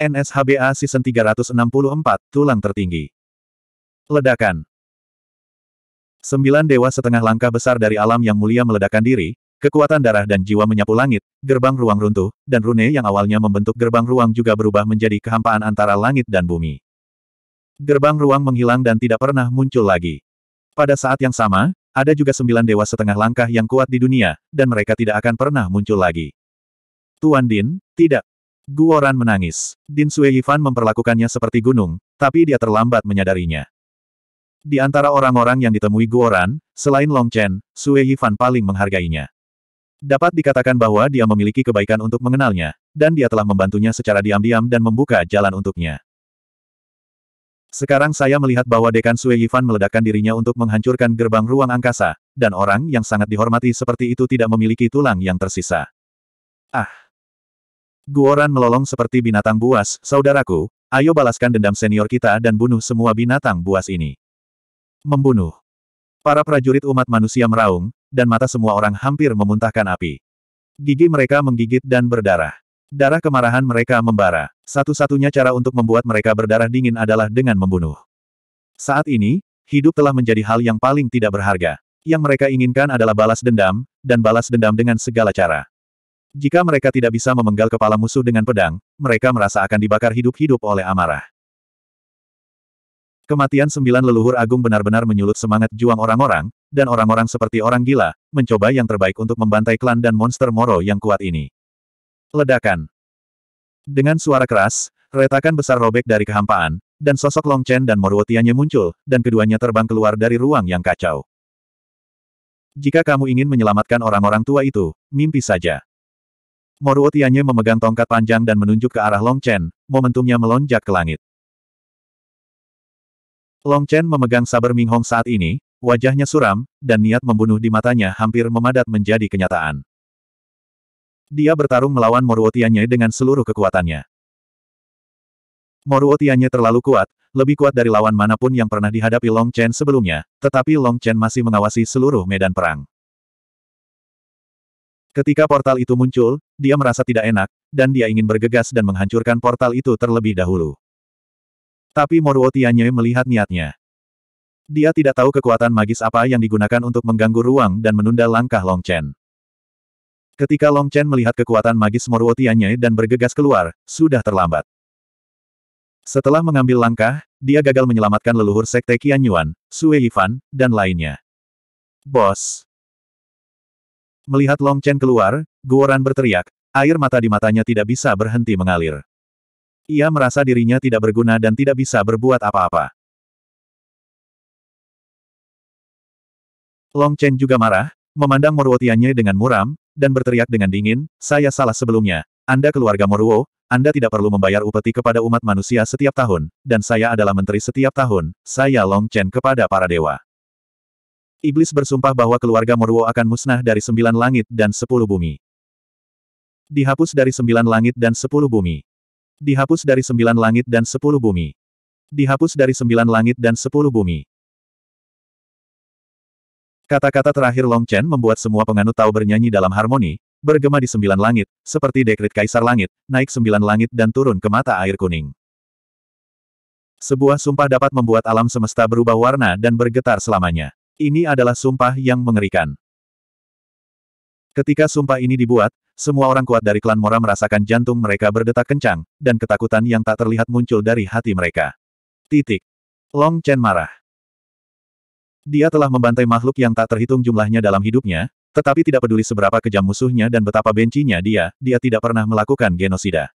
NSHBA Season 364, Tulang Tertinggi. Ledakan. Sembilan dewa setengah langkah besar dari alam yang mulia meledakkan diri, kekuatan darah dan jiwa menyapu langit, gerbang ruang runtuh, dan rune yang awalnya membentuk gerbang ruang juga berubah menjadi kehampaan antara langit dan bumi. Gerbang ruang menghilang dan tidak pernah muncul lagi. Pada saat yang sama, ada juga sembilan dewa setengah langkah yang kuat di dunia, dan mereka tidak akan pernah muncul lagi. Tuan Din, tidak, Guoran menangis. Din Sui Yifan memperlakukannya seperti gunung, tapi dia terlambat menyadarinya. Di antara orang-orang yang ditemui Guoran, selain Long Chen, Sui Yifan paling menghargainya. Dapat dikatakan bahwa dia memiliki kebaikan untuk mengenalnya, dan dia telah membantunya secara diam-diam dan membuka jalan untuknya. Sekarang saya melihat bahwa Dekan Sui Yifan meledakkan dirinya untuk menghancurkan gerbang ruang angkasa, dan orang yang sangat dihormati seperti itu tidak memiliki tulang yang tersisa. Ah! Guoran melolong seperti binatang buas, saudaraku, ayo balaskan dendam senior kita dan bunuh semua binatang buas ini. Membunuh. Para prajurit umat manusia meraung, dan mata semua orang hampir memuntahkan api. Gigi mereka menggigit dan berdarah. Darah kemarahan mereka membara. Satu-satunya cara untuk membuat mereka berdarah dingin adalah dengan membunuh. Saat ini, hidup telah menjadi hal yang paling tidak berharga. Yang mereka inginkan adalah balas dendam, dan balas dendam dengan segala cara. Jika mereka tidak bisa memenggal kepala musuh dengan pedang, mereka merasa akan dibakar hidup-hidup oleh amarah. Kematian sembilan leluhur agung benar-benar menyulut semangat juang orang-orang, dan orang-orang seperti orang gila, mencoba yang terbaik untuk membantai klan dan monster Moro yang kuat ini. Ledakan. Dengan suara keras, retakan besar robek dari kehampaan, dan sosok Long Chen dan Morwotianya muncul, dan keduanya terbang keluar dari ruang yang kacau. Jika kamu ingin menyelamatkan orang-orang tua itu, mimpi saja. Moruo Tianye memegang tongkat panjang dan menunjuk ke arah Long Chen, momentumnya melonjak ke langit. Long Chen memegang saber Hong saat ini, wajahnya suram, dan niat membunuh di matanya hampir memadat menjadi kenyataan. Dia bertarung melawan Moruo Tianye dengan seluruh kekuatannya. Moruo Tianye terlalu kuat, lebih kuat dari lawan manapun yang pernah dihadapi Long Chen sebelumnya, tetapi Long Chen masih mengawasi seluruh medan perang. Ketika portal itu muncul, dia merasa tidak enak, dan dia ingin bergegas dan menghancurkan portal itu terlebih dahulu. Tapi Moruo Tianye melihat niatnya. Dia tidak tahu kekuatan magis apa yang digunakan untuk mengganggu ruang dan menunda langkah Long Chen. Ketika Long Chen melihat kekuatan magis Moruo Tianye dan bergegas keluar, sudah terlambat. Setelah mengambil langkah, dia gagal menyelamatkan leluhur Sekte Qian Yuan, Sue Yifan, dan lainnya. Bos, Melihat Long Chen keluar, Guoran berteriak, air mata di matanya tidak bisa berhenti mengalir. Ia merasa dirinya tidak berguna dan tidak bisa berbuat apa-apa. Long Chen juga marah, memandang Morwotiannya dengan muram, dan berteriak dengan dingin, saya salah sebelumnya. Anda keluarga Moruo, Anda tidak perlu membayar upeti kepada umat manusia setiap tahun, dan saya adalah menteri setiap tahun, saya Long Chen kepada para dewa. Iblis bersumpah bahwa keluarga Moruo akan musnah dari sembilan langit dan sepuluh bumi. Dihapus dari sembilan langit dan sepuluh bumi. Dihapus dari sembilan langit dan sepuluh bumi. Dihapus dari sembilan langit dan sepuluh bumi. Kata-kata terakhir Long Chen membuat semua penganut tahu bernyanyi dalam harmoni, bergema di sembilan langit, seperti dekrit kaisar langit, naik sembilan langit dan turun ke mata air kuning. Sebuah sumpah dapat membuat alam semesta berubah warna dan bergetar selamanya. Ini adalah sumpah yang mengerikan. Ketika sumpah ini dibuat, semua orang kuat dari klan Mora merasakan jantung mereka berdetak kencang, dan ketakutan yang tak terlihat muncul dari hati mereka. Titik. Long Chen marah. Dia telah membantai makhluk yang tak terhitung jumlahnya dalam hidupnya, tetapi tidak peduli seberapa kejam musuhnya dan betapa bencinya dia, dia tidak pernah melakukan genosida.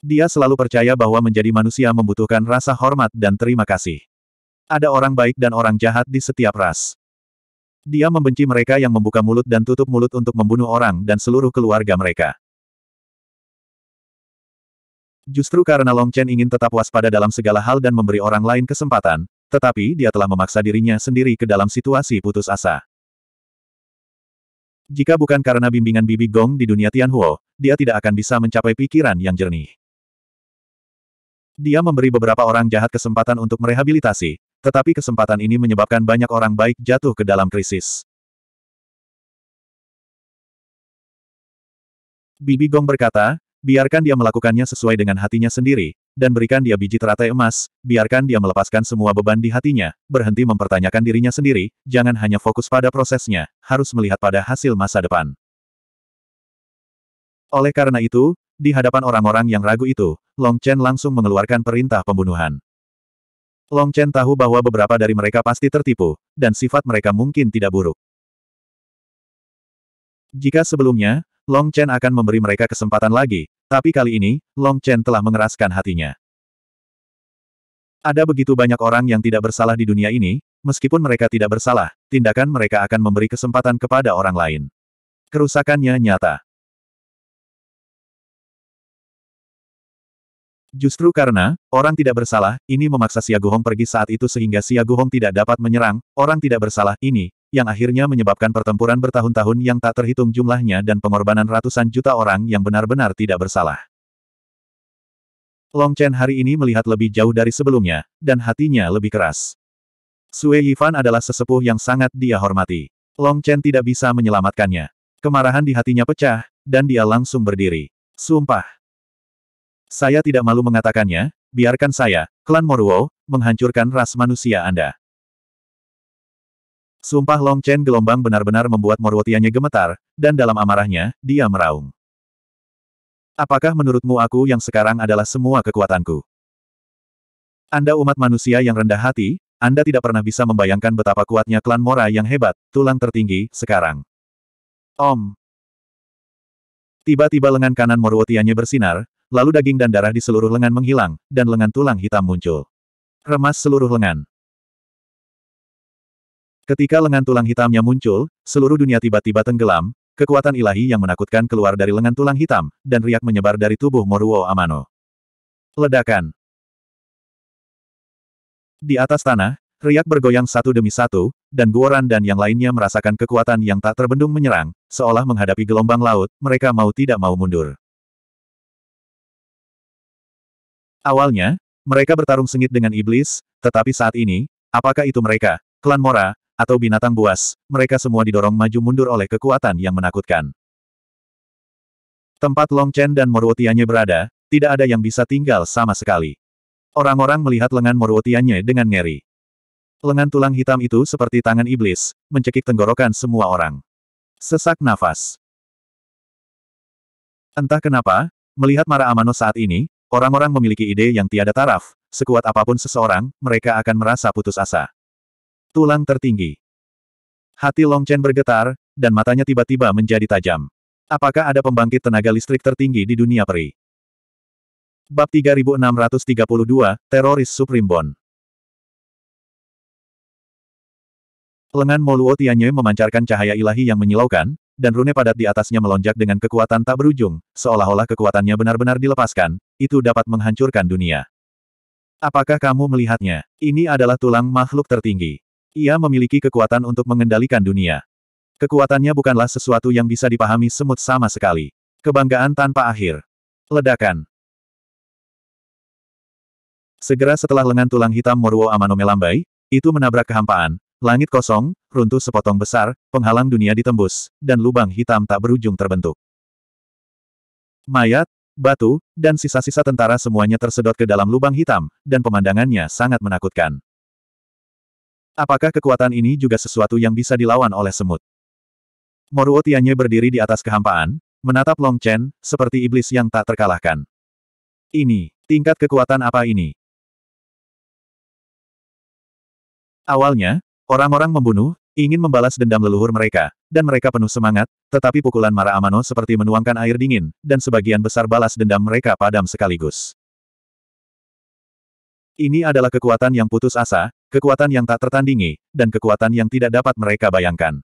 Dia selalu percaya bahwa menjadi manusia membutuhkan rasa hormat dan terima kasih. Ada orang baik dan orang jahat di setiap ras. Dia membenci mereka yang membuka mulut dan tutup mulut untuk membunuh orang dan seluruh keluarga mereka. Justru karena Long Chen ingin tetap waspada dalam segala hal dan memberi orang lain kesempatan, tetapi dia telah memaksa dirinya sendiri ke dalam situasi putus asa. Jika bukan karena bimbingan Bibi Gong di dunia Tianhuo, dia tidak akan bisa mencapai pikiran yang jernih. Dia memberi beberapa orang jahat kesempatan untuk merehabilitasi, tetapi kesempatan ini menyebabkan banyak orang baik jatuh ke dalam krisis. Bibi Gong berkata, biarkan dia melakukannya sesuai dengan hatinya sendiri, dan berikan dia biji teratai emas, biarkan dia melepaskan semua beban di hatinya, berhenti mempertanyakan dirinya sendiri, jangan hanya fokus pada prosesnya, harus melihat pada hasil masa depan. Oleh karena itu, di hadapan orang-orang yang ragu itu, Long Chen langsung mengeluarkan perintah pembunuhan. Long Chen tahu bahwa beberapa dari mereka pasti tertipu, dan sifat mereka mungkin tidak buruk. Jika sebelumnya, Long Chen akan memberi mereka kesempatan lagi, tapi kali ini, Long Chen telah mengeraskan hatinya. Ada begitu banyak orang yang tidak bersalah di dunia ini, meskipun mereka tidak bersalah, tindakan mereka akan memberi kesempatan kepada orang lain. Kerusakannya nyata. Justru karena, orang tidak bersalah, ini memaksa Siaguhong pergi saat itu sehingga Siaguhong tidak dapat menyerang, orang tidak bersalah ini, yang akhirnya menyebabkan pertempuran bertahun-tahun yang tak terhitung jumlahnya dan pengorbanan ratusan juta orang yang benar-benar tidak bersalah. Long Chen hari ini melihat lebih jauh dari sebelumnya, dan hatinya lebih keras. Sue Yifan adalah sesepuh yang sangat dia hormati. Long Chen tidak bisa menyelamatkannya. Kemarahan di hatinya pecah, dan dia langsung berdiri. Sumpah, saya tidak malu mengatakannya, biarkan saya, klan Moruo, menghancurkan ras manusia Anda. Sumpah Long Chen gelombang benar-benar membuat Moruotianya gemetar, dan dalam amarahnya, dia meraung. Apakah menurutmu aku yang sekarang adalah semua kekuatanku? Anda umat manusia yang rendah hati, Anda tidak pernah bisa membayangkan betapa kuatnya klan Mora yang hebat, tulang tertinggi, sekarang. Om, Tiba-tiba lengan kanan Moruotianya bersinar, lalu daging dan darah di seluruh lengan menghilang, dan lengan tulang hitam muncul. Remas seluruh lengan. Ketika lengan tulang hitamnya muncul, seluruh dunia tiba-tiba tenggelam, kekuatan ilahi yang menakutkan keluar dari lengan tulang hitam, dan riak menyebar dari tubuh Moruo Amano. Ledakan. Di atas tanah, Riak bergoyang satu demi satu, dan Guoran dan yang lainnya merasakan kekuatan yang tak terbendung menyerang, seolah menghadapi gelombang laut, mereka mau tidak mau mundur. Awalnya, mereka bertarung sengit dengan iblis, tetapi saat ini, apakah itu mereka, klan Mora, atau binatang buas, mereka semua didorong maju mundur oleh kekuatan yang menakutkan. Tempat Long Chen dan Moruotianye berada, tidak ada yang bisa tinggal sama sekali. Orang-orang melihat lengan Moruotianye dengan ngeri. Lengan tulang hitam itu seperti tangan iblis, mencekik tenggorokan semua orang. Sesak nafas. Entah kenapa, melihat Mara Amano saat ini, Orang-orang memiliki ide yang tiada taraf, sekuat apapun seseorang, mereka akan merasa putus asa. Tulang tertinggi. Hati Long Chen bergetar, dan matanya tiba-tiba menjadi tajam. Apakah ada pembangkit tenaga listrik tertinggi di dunia peri? Bab 3632, Teroris Supreme Bond. Lengan Moluo Tianye memancarkan cahaya ilahi yang menyilaukan, dan rune padat di atasnya melonjak dengan kekuatan tak berujung, seolah-olah kekuatannya benar-benar dilepaskan, itu dapat menghancurkan dunia. Apakah kamu melihatnya? Ini adalah tulang makhluk tertinggi. Ia memiliki kekuatan untuk mengendalikan dunia. Kekuatannya bukanlah sesuatu yang bisa dipahami semut sama sekali. Kebanggaan tanpa akhir. Ledakan. Segera setelah lengan tulang hitam Moruo Amano melambai, itu menabrak kehampaan, langit kosong, runtuh sepotong besar, penghalang dunia ditembus, dan lubang hitam tak berujung terbentuk. Mayat, batu, dan sisa-sisa tentara semuanya tersedot ke dalam lubang hitam, dan pemandangannya sangat menakutkan. Apakah kekuatan ini juga sesuatu yang bisa dilawan oleh semut? Moruo Tianye berdiri di atas kehampaan, menatap Long Chen, seperti iblis yang tak terkalahkan. Ini, tingkat kekuatan apa ini? Awalnya, orang-orang membunuh, ingin membalas dendam leluhur mereka, dan mereka penuh semangat, tetapi pukulan Mara Amano seperti menuangkan air dingin, dan sebagian besar balas dendam mereka padam sekaligus. Ini adalah kekuatan yang putus asa, kekuatan yang tak tertandingi, dan kekuatan yang tidak dapat mereka bayangkan.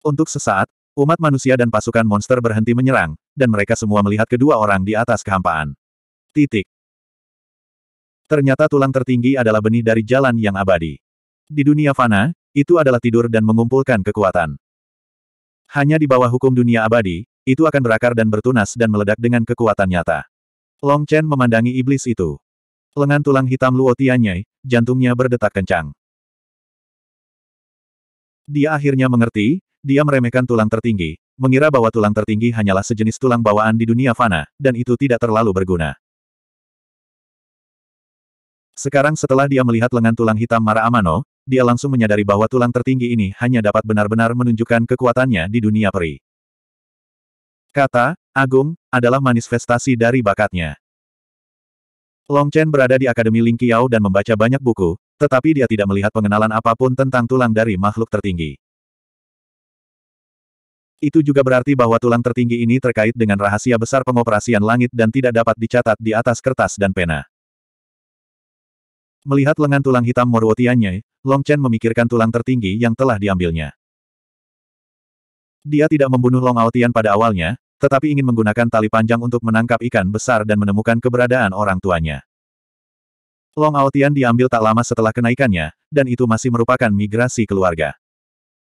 Untuk sesaat, umat manusia dan pasukan monster berhenti menyerang, dan mereka semua melihat kedua orang di atas kehampaan. Titik. Ternyata tulang tertinggi adalah benih dari jalan yang abadi. Di dunia fana, itu adalah tidur dan mengumpulkan kekuatan. Hanya di bawah hukum dunia abadi, itu akan berakar dan bertunas dan meledak dengan kekuatan nyata. Long Chen memandangi iblis itu. Lengan tulang hitam Luo Tianyai, jantungnya berdetak kencang. Dia akhirnya mengerti, dia meremehkan tulang tertinggi, mengira bahwa tulang tertinggi hanyalah sejenis tulang bawaan di dunia fana, dan itu tidak terlalu berguna. Sekarang setelah dia melihat lengan tulang hitam Mara Amano, dia langsung menyadari bahwa tulang tertinggi ini hanya dapat benar-benar menunjukkan kekuatannya di dunia peri. Kata, Agung, adalah manifestasi dari bakatnya. Long Chen berada di Akademi Ling Qiao dan membaca banyak buku, tetapi dia tidak melihat pengenalan apapun tentang tulang dari makhluk tertinggi. Itu juga berarti bahwa tulang tertinggi ini terkait dengan rahasia besar pengoperasian langit dan tidak dapat dicatat di atas kertas dan pena. Melihat lengan tulang hitam Morwo Long Chen memikirkan tulang tertinggi yang telah diambilnya. Dia tidak membunuh Long Aotian pada awalnya, tetapi ingin menggunakan tali panjang untuk menangkap ikan besar dan menemukan keberadaan orang tuanya. Long Aotian diambil tak lama setelah kenaikannya, dan itu masih merupakan migrasi keluarga.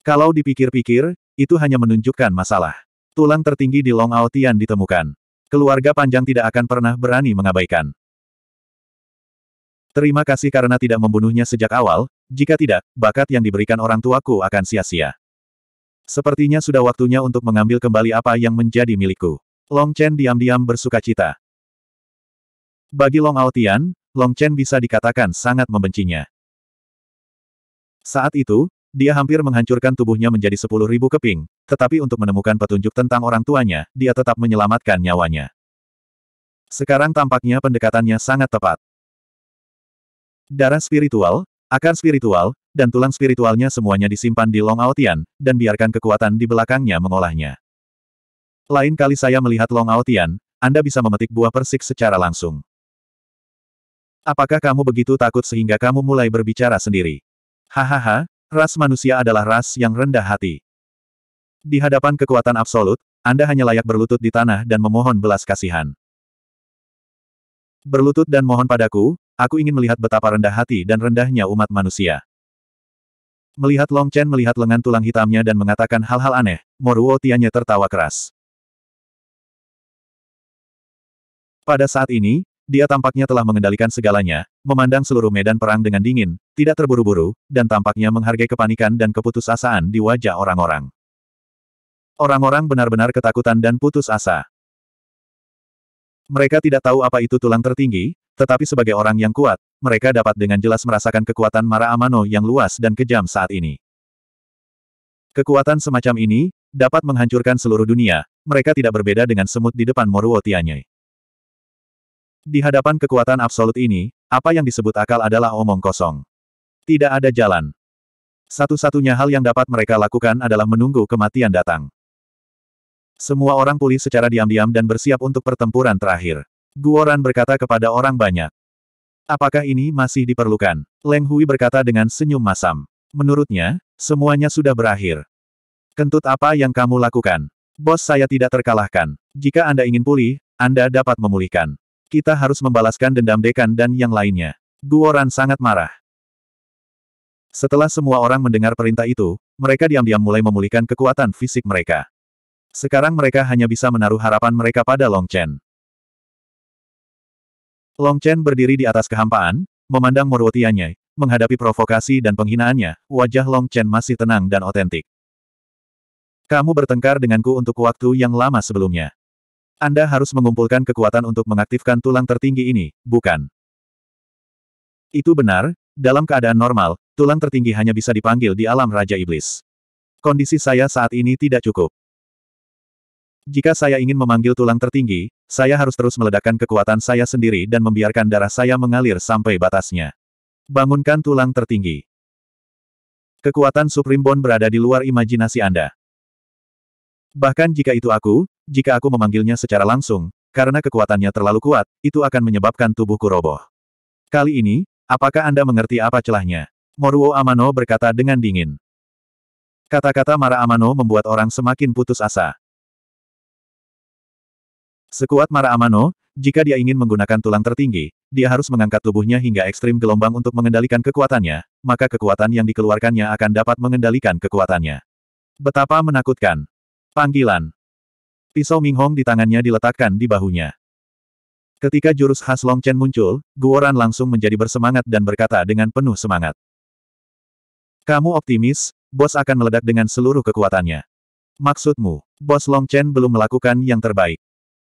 Kalau dipikir-pikir, itu hanya menunjukkan masalah. Tulang tertinggi di Long Aotian ditemukan. Keluarga panjang tidak akan pernah berani mengabaikan. Terima kasih karena tidak membunuhnya sejak awal, jika tidak, bakat yang diberikan orang tuaku akan sia-sia. Sepertinya sudah waktunya untuk mengambil kembali apa yang menjadi milikku. Long Chen diam-diam bersuka cita. Bagi Long Aotian, Long Chen bisa dikatakan sangat membencinya. Saat itu, dia hampir menghancurkan tubuhnya menjadi sepuluh ribu keping, tetapi untuk menemukan petunjuk tentang orang tuanya, dia tetap menyelamatkan nyawanya. Sekarang tampaknya pendekatannya sangat tepat. Darah spiritual, akar spiritual, dan tulang spiritualnya semuanya disimpan di Long Aotian, dan biarkan kekuatan di belakangnya mengolahnya. Lain kali saya melihat Long Aotian, Anda bisa memetik buah persik secara langsung. Apakah kamu begitu takut sehingga kamu mulai berbicara sendiri? Hahaha, ras manusia adalah ras yang rendah hati. Di hadapan kekuatan absolut, Anda hanya layak berlutut di tanah dan memohon belas kasihan. Berlutut dan mohon padaku, aku ingin melihat betapa rendah hati dan rendahnya umat manusia. Melihat Long Chen melihat lengan tulang hitamnya dan mengatakan hal-hal aneh, Moruo Tianye tertawa keras. Pada saat ini, dia tampaknya telah mengendalikan segalanya, memandang seluruh medan perang dengan dingin, tidak terburu-buru, dan tampaknya menghargai kepanikan dan keputusasaan di wajah orang-orang. Orang-orang benar-benar ketakutan dan putus asa. Mereka tidak tahu apa itu tulang tertinggi, tetapi sebagai orang yang kuat, mereka dapat dengan jelas merasakan kekuatan Mara Amano yang luas dan kejam saat ini. Kekuatan semacam ini, dapat menghancurkan seluruh dunia, mereka tidak berbeda dengan semut di depan Moruo Tianye. Di hadapan kekuatan absolut ini, apa yang disebut akal adalah omong kosong. Tidak ada jalan. Satu-satunya hal yang dapat mereka lakukan adalah menunggu kematian datang. Semua orang pulih secara diam-diam dan bersiap untuk pertempuran terakhir. Guoran berkata kepada orang banyak. Apakah ini masih diperlukan? Leng Hui berkata dengan senyum masam. Menurutnya, semuanya sudah berakhir. Kentut apa yang kamu lakukan? Bos saya tidak terkalahkan. Jika Anda ingin pulih, Anda dapat memulihkan. Kita harus membalaskan dendam dekan dan yang lainnya. Guoran sangat marah. Setelah semua orang mendengar perintah itu, mereka diam-diam mulai memulihkan kekuatan fisik mereka. Sekarang mereka hanya bisa menaruh harapan mereka pada Long Chen. Long Chen berdiri di atas kehampaan, memandang Morwotianya, menghadapi provokasi dan penghinaannya, wajah Long Chen masih tenang dan otentik. Kamu bertengkar denganku untuk waktu yang lama sebelumnya. Anda harus mengumpulkan kekuatan untuk mengaktifkan tulang tertinggi ini, bukan? Itu benar, dalam keadaan normal, tulang tertinggi hanya bisa dipanggil di alam Raja Iblis. Kondisi saya saat ini tidak cukup. Jika saya ingin memanggil tulang tertinggi, saya harus terus meledakkan kekuatan saya sendiri dan membiarkan darah saya mengalir sampai batasnya. Bangunkan tulang tertinggi. Kekuatan Supreme Bond berada di luar imajinasi Anda. Bahkan jika itu aku, jika aku memanggilnya secara langsung, karena kekuatannya terlalu kuat, itu akan menyebabkan tubuhku roboh. Kali ini, apakah Anda mengerti apa celahnya? Moruo Amano berkata dengan dingin. Kata-kata Mara Amano membuat orang semakin putus asa. Sekuat Mara Amano, jika dia ingin menggunakan tulang tertinggi, dia harus mengangkat tubuhnya hingga ekstrim gelombang untuk mengendalikan kekuatannya, maka kekuatan yang dikeluarkannya akan dapat mengendalikan kekuatannya. Betapa menakutkan. Panggilan. Pisau Minghong di tangannya diletakkan di bahunya. Ketika jurus khas Long Chen muncul, Guoran langsung menjadi bersemangat dan berkata dengan penuh semangat. Kamu optimis, bos akan meledak dengan seluruh kekuatannya. Maksudmu, bos Long Chen belum melakukan yang terbaik.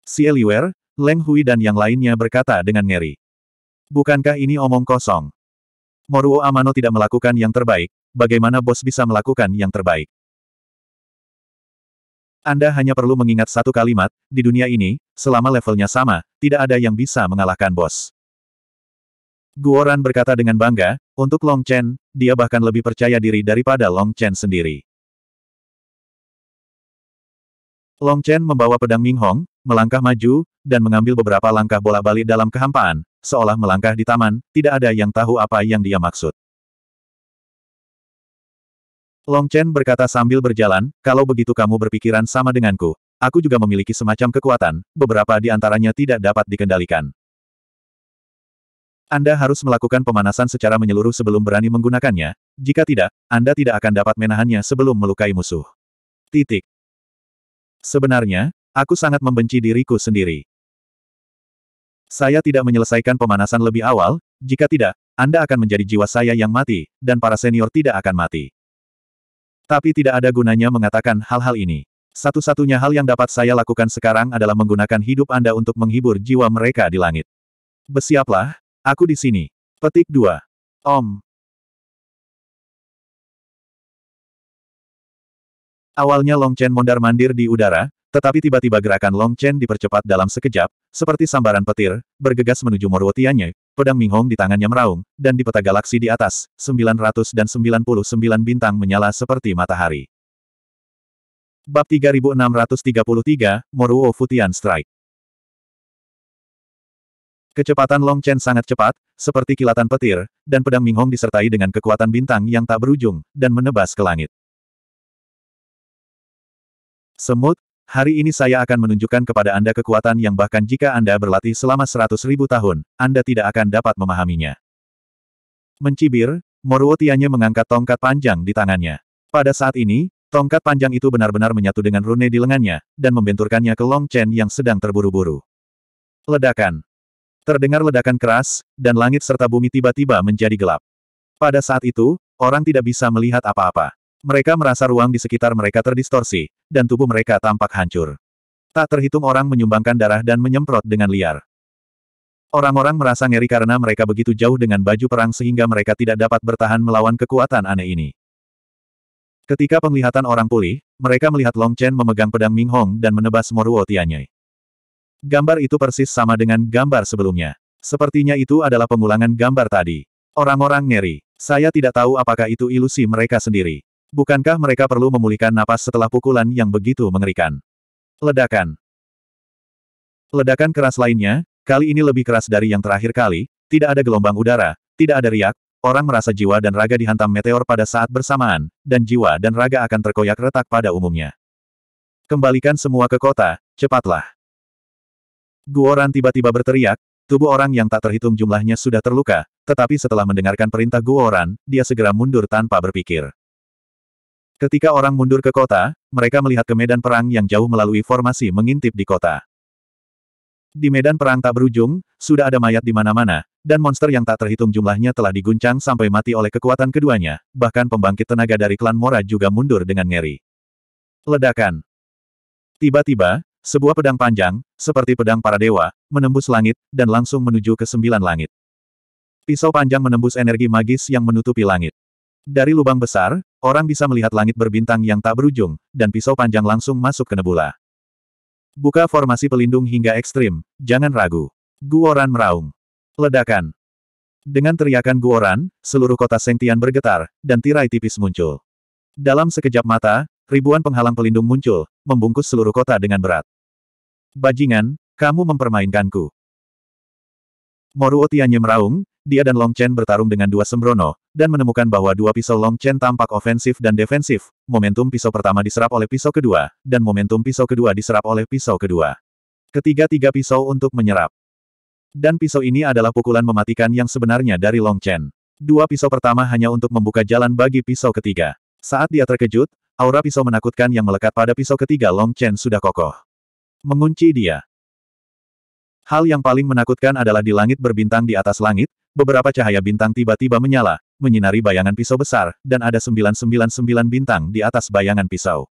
Si Eliwer, Leng Hui dan yang lainnya berkata dengan ngeri. Bukankah ini omong kosong? Moruo Amano tidak melakukan yang terbaik, bagaimana bos bisa melakukan yang terbaik? Anda hanya perlu mengingat satu kalimat, di dunia ini, selama levelnya sama, tidak ada yang bisa mengalahkan bos. Guoran berkata dengan bangga, untuk Long Chen, dia bahkan lebih percaya diri daripada Long Chen sendiri. Long Chen membawa pedang Ming Hong, melangkah maju, dan mengambil beberapa langkah bola balik dalam kehampaan, seolah melangkah di taman, tidak ada yang tahu apa yang dia maksud. Long Chen berkata sambil berjalan, kalau begitu kamu berpikiran sama denganku, aku juga memiliki semacam kekuatan, beberapa di antaranya tidak dapat dikendalikan. Anda harus melakukan pemanasan secara menyeluruh sebelum berani menggunakannya, jika tidak, Anda tidak akan dapat menahannya sebelum melukai musuh. Titik. Sebenarnya, aku sangat membenci diriku sendiri. Saya tidak menyelesaikan pemanasan lebih awal, jika tidak, Anda akan menjadi jiwa saya yang mati, dan para senior tidak akan mati. Tapi tidak ada gunanya mengatakan hal-hal ini. Satu-satunya hal yang dapat saya lakukan sekarang adalah menggunakan hidup Anda untuk menghibur jiwa mereka di langit. Bersiaplah, aku di sini. Petik 2. Om. Awalnya Long Chen mondar-mandir di udara, tetapi tiba-tiba gerakan Long Chen dipercepat dalam sekejap, seperti sambaran petir, bergegas menuju Moruotianye, pedang Ming Hong di tangannya meraung, dan di peta galaksi di atas, 999 bintang menyala seperti matahari. Bab 3633, Moruo Futian Strike Kecepatan Long Chen sangat cepat, seperti kilatan petir, dan pedang Ming Hong disertai dengan kekuatan bintang yang tak berujung, dan menebas ke langit. Semut, hari ini saya akan menunjukkan kepada Anda kekuatan yang bahkan jika Anda berlatih selama seratus ribu tahun, Anda tidak akan dapat memahaminya. Mencibir, Moruo mengangkat tongkat panjang di tangannya. Pada saat ini, tongkat panjang itu benar-benar menyatu dengan rune di lengannya, dan membenturkannya ke Long Chen yang sedang terburu-buru. Ledakan. Terdengar ledakan keras, dan langit serta bumi tiba-tiba menjadi gelap. Pada saat itu, orang tidak bisa melihat apa-apa. Mereka merasa ruang di sekitar mereka terdistorsi, dan tubuh mereka tampak hancur. Tak terhitung orang menyumbangkan darah dan menyemprot dengan liar. Orang-orang merasa ngeri karena mereka begitu jauh dengan baju perang sehingga mereka tidak dapat bertahan melawan kekuatan aneh ini. Ketika penglihatan orang pulih, mereka melihat Long Chen memegang pedang Ming Hong dan menebas Moruo Tianyi. Gambar itu persis sama dengan gambar sebelumnya. Sepertinya itu adalah pengulangan gambar tadi. Orang-orang ngeri. Saya tidak tahu apakah itu ilusi mereka sendiri. Bukankah mereka perlu memulihkan napas setelah pukulan yang begitu mengerikan? Ledakan. Ledakan keras lainnya, kali ini lebih keras dari yang terakhir kali, tidak ada gelombang udara, tidak ada riak, orang merasa jiwa dan raga dihantam meteor pada saat bersamaan, dan jiwa dan raga akan terkoyak retak pada umumnya. Kembalikan semua ke kota, cepatlah. Guoran tiba-tiba berteriak, tubuh orang yang tak terhitung jumlahnya sudah terluka, tetapi setelah mendengarkan perintah Guoran, dia segera mundur tanpa berpikir. Ketika orang mundur ke kota, mereka melihat ke medan perang yang jauh melalui formasi mengintip di kota. Di medan perang tak berujung, sudah ada mayat di mana-mana, dan monster yang tak terhitung jumlahnya telah diguncang sampai mati oleh kekuatan keduanya, bahkan pembangkit tenaga dari klan Mora juga mundur dengan ngeri. Ledakan. Tiba-tiba, sebuah pedang panjang, seperti pedang para dewa, menembus langit, dan langsung menuju ke sembilan langit. Pisau panjang menembus energi magis yang menutupi langit. Dari lubang besar, orang bisa melihat langit berbintang yang tak berujung, dan pisau panjang langsung masuk ke nebula. Buka formasi pelindung hingga ekstrim, jangan ragu. Guoran meraung. Ledakan. Dengan teriakan Guoran, seluruh kota Sengtian bergetar, dan tirai tipis muncul. Dalam sekejap mata, ribuan penghalang pelindung muncul, membungkus seluruh kota dengan berat. Bajingan, kamu mempermainkanku. Moruo Tianye meraung, dia dan Long Chen bertarung dengan dua sembrono, dan menemukan bahwa dua pisau Long Chen tampak ofensif dan defensif, momentum pisau pertama diserap oleh pisau kedua, dan momentum pisau kedua diserap oleh pisau kedua. Ketiga-tiga pisau untuk menyerap. Dan pisau ini adalah pukulan mematikan yang sebenarnya dari Long Chen. Dua pisau pertama hanya untuk membuka jalan bagi pisau ketiga. Saat dia terkejut, aura pisau menakutkan yang melekat pada pisau ketiga Long Chen sudah kokoh. Mengunci dia. Hal yang paling menakutkan adalah di langit berbintang di atas langit, beberapa cahaya bintang tiba-tiba menyala, menyinari bayangan pisau besar, dan ada 999 bintang di atas bayangan pisau.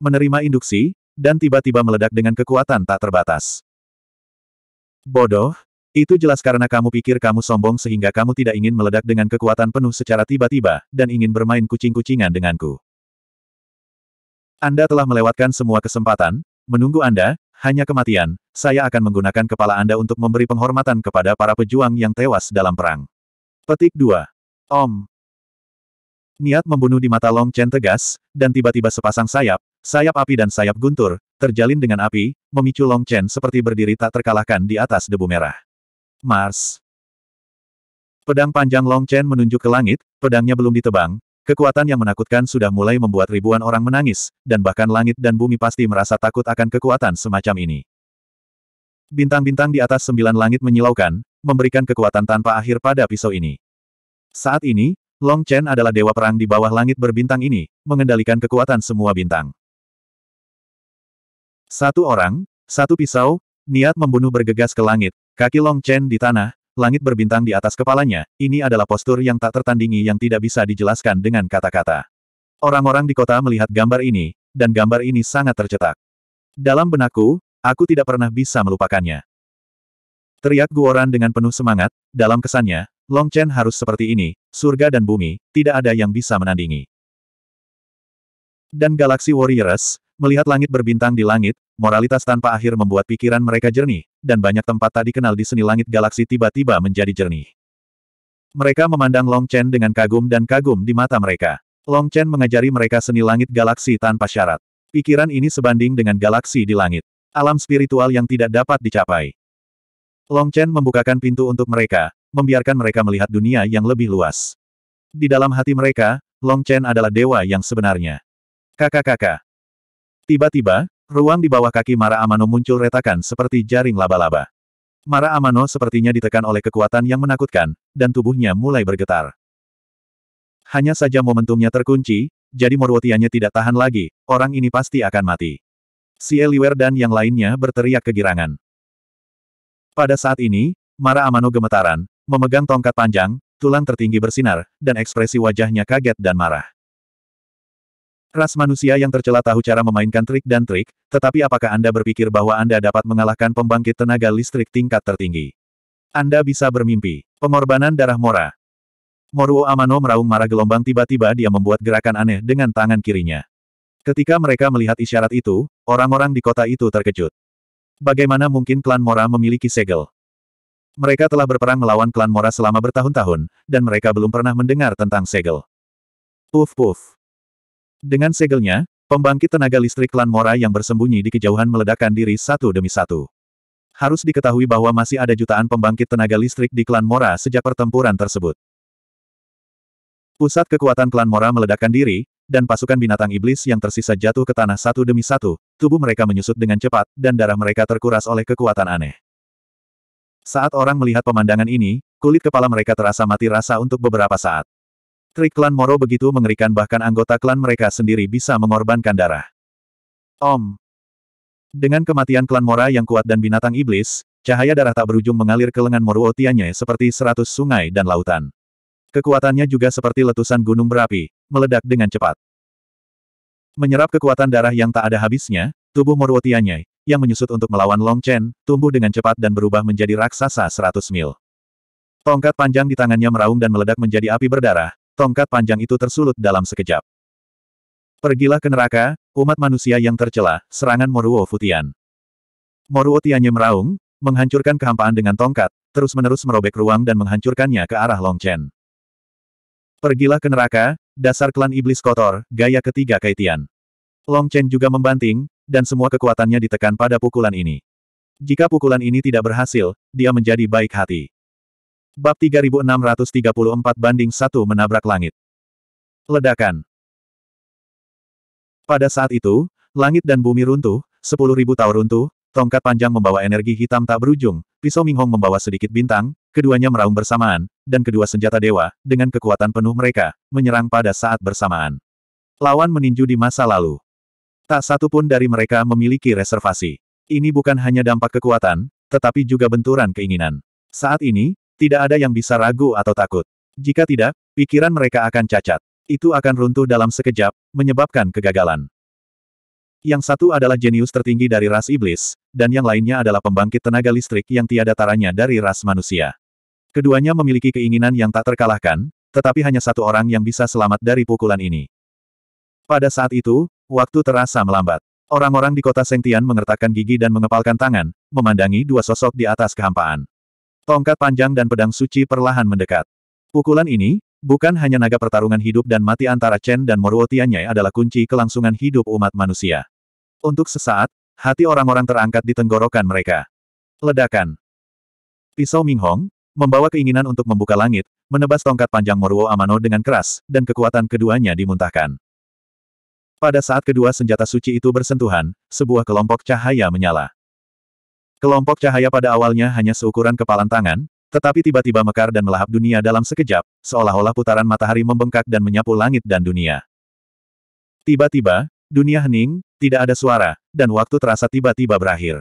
Menerima induksi, dan tiba-tiba meledak dengan kekuatan tak terbatas. Bodoh, itu jelas karena kamu pikir kamu sombong sehingga kamu tidak ingin meledak dengan kekuatan penuh secara tiba-tiba, dan ingin bermain kucing-kucingan denganku. Anda telah melewatkan semua kesempatan, menunggu Anda, hanya kematian, saya akan menggunakan kepala Anda untuk memberi penghormatan kepada para pejuang yang tewas dalam perang. Petik 2. Om. Niat membunuh di mata Long Chen tegas, dan tiba-tiba sepasang sayap, sayap api dan sayap guntur, terjalin dengan api, memicu Long Chen seperti berdiri tak terkalahkan di atas debu merah. Mars. Pedang panjang Long Chen menunjuk ke langit, pedangnya belum ditebang, kekuatan yang menakutkan sudah mulai membuat ribuan orang menangis, dan bahkan langit dan bumi pasti merasa takut akan kekuatan semacam ini. Bintang-bintang di atas sembilan langit menyilaukan, memberikan kekuatan tanpa akhir pada pisau ini. Saat ini, Long Chen adalah dewa perang di bawah langit berbintang ini, mengendalikan kekuatan semua bintang. Satu orang, satu pisau, niat membunuh bergegas ke langit, kaki Long Chen di tanah, langit berbintang di atas kepalanya, ini adalah postur yang tak tertandingi yang tidak bisa dijelaskan dengan kata-kata. Orang-orang di kota melihat gambar ini, dan gambar ini sangat tercetak. Dalam benakku, aku tidak pernah bisa melupakannya. Teriak Guoran dengan penuh semangat, dalam kesannya, Long Chen harus seperti ini, surga dan bumi, tidak ada yang bisa menandingi. Dan galaksi Warriors, melihat langit berbintang di langit, moralitas tanpa akhir membuat pikiran mereka jernih, dan banyak tempat tak dikenal di seni langit galaksi tiba-tiba menjadi jernih. Mereka memandang Long Chen dengan kagum dan kagum di mata mereka. Long Chen mengajari mereka seni langit galaksi tanpa syarat. Pikiran ini sebanding dengan galaksi di langit. Alam spiritual yang tidak dapat dicapai. Long Chen membukakan pintu untuk mereka, membiarkan mereka melihat dunia yang lebih luas. Di dalam hati mereka, Long Chen adalah dewa yang sebenarnya. Kakak-kakak. Tiba-tiba, ruang di bawah kaki Mara Amano muncul retakan seperti jaring laba-laba. Mara Amano sepertinya ditekan oleh kekuatan yang menakutkan, dan tubuhnya mulai bergetar. Hanya saja momentumnya terkunci, jadi Morwotianya tidak tahan lagi, orang ini pasti akan mati. Si Eliwer dan yang lainnya berteriak kegirangan. Pada saat ini, Mara Amano gemetaran, memegang tongkat panjang, tulang tertinggi bersinar, dan ekspresi wajahnya kaget dan marah. Ras manusia yang tercela tahu cara memainkan trik dan trik, tetapi apakah Anda berpikir bahwa Anda dapat mengalahkan pembangkit tenaga listrik tingkat tertinggi? Anda bisa bermimpi. Pengorbanan darah Mora. Moruo Amano meraung marah gelombang tiba-tiba dia membuat gerakan aneh dengan tangan kirinya. Ketika mereka melihat isyarat itu, orang-orang di kota itu terkejut. Bagaimana mungkin klan Mora memiliki segel? Mereka telah berperang melawan klan Mora selama bertahun-tahun, dan mereka belum pernah mendengar tentang segel. Puf puf. Dengan segelnya, pembangkit tenaga listrik klan Mora yang bersembunyi di kejauhan meledakkan diri satu demi satu. Harus diketahui bahwa masih ada jutaan pembangkit tenaga listrik di klan Mora sejak pertempuran tersebut. Pusat kekuatan klan Mora meledakkan diri, dan pasukan binatang iblis yang tersisa jatuh ke tanah satu demi satu, tubuh mereka menyusut dengan cepat, dan darah mereka terkuras oleh kekuatan aneh. Saat orang melihat pemandangan ini, kulit kepala mereka terasa mati rasa untuk beberapa saat. Trik klan Moro begitu mengerikan bahkan anggota klan mereka sendiri bisa mengorbankan darah. Om. Dengan kematian klan Mora yang kuat dan binatang iblis, cahaya darah tak berujung mengalir ke lengan Moruo Tianye seperti seratus sungai dan lautan. Kekuatannya juga seperti letusan gunung berapi, meledak dengan cepat. Menyerap kekuatan darah yang tak ada habisnya, Tubuh Moruo Tianyai, yang menyusut untuk melawan Long Chen, tumbuh dengan cepat dan berubah menjadi raksasa 100 mil. Tongkat panjang di tangannya meraung dan meledak menjadi api berdarah, tongkat panjang itu tersulut dalam sekejap. Pergilah ke neraka, umat manusia yang tercela, serangan Moruo Futian. Moruo Tianyai meraung, menghancurkan kehampaan dengan tongkat, terus-menerus merobek ruang dan menghancurkannya ke arah Long Chen. Pergilah ke neraka, dasar klan iblis kotor, gaya ketiga Kaitian. Long Chen juga membanting, dan semua kekuatannya ditekan pada pukulan ini. Jika pukulan ini tidak berhasil, dia menjadi baik hati. Bab 3634 banding 1 menabrak langit. Ledakan. Pada saat itu, langit dan bumi runtuh, 10.000 tahun runtuh, tongkat panjang membawa energi hitam tak berujung, pisau Minghong membawa sedikit bintang, keduanya meraung bersamaan, dan kedua senjata dewa, dengan kekuatan penuh mereka, menyerang pada saat bersamaan. Lawan meninju di masa lalu. Tak satu pun dari mereka memiliki reservasi. Ini bukan hanya dampak kekuatan, tetapi juga benturan keinginan. Saat ini, tidak ada yang bisa ragu atau takut. Jika tidak, pikiran mereka akan cacat. Itu akan runtuh dalam sekejap, menyebabkan kegagalan. Yang satu adalah jenius tertinggi dari ras iblis, dan yang lainnya adalah pembangkit tenaga listrik yang tiada taranya dari ras manusia. Keduanya memiliki keinginan yang tak terkalahkan, tetapi hanya satu orang yang bisa selamat dari pukulan ini. Pada saat itu, Waktu terasa melambat. Orang-orang di kota Sengtian mengertakkan gigi dan mengepalkan tangan, memandangi dua sosok di atas kehampaan. Tongkat panjang dan pedang suci perlahan mendekat. Pukulan ini, bukan hanya naga pertarungan hidup dan mati antara Chen dan Moruo Tianyai adalah kunci kelangsungan hidup umat manusia. Untuk sesaat, hati orang-orang terangkat di tenggorokan mereka. Ledakan. Pisau Minghong, membawa keinginan untuk membuka langit, menebas tongkat panjang Moruo Amano dengan keras, dan kekuatan keduanya dimuntahkan. Pada saat kedua senjata suci itu bersentuhan, sebuah kelompok cahaya menyala. Kelompok cahaya pada awalnya hanya seukuran kepalan tangan, tetapi tiba-tiba mekar dan melahap dunia dalam sekejap, seolah-olah putaran matahari membengkak dan menyapu langit dan dunia. Tiba-tiba, dunia hening, tidak ada suara, dan waktu terasa tiba-tiba berakhir.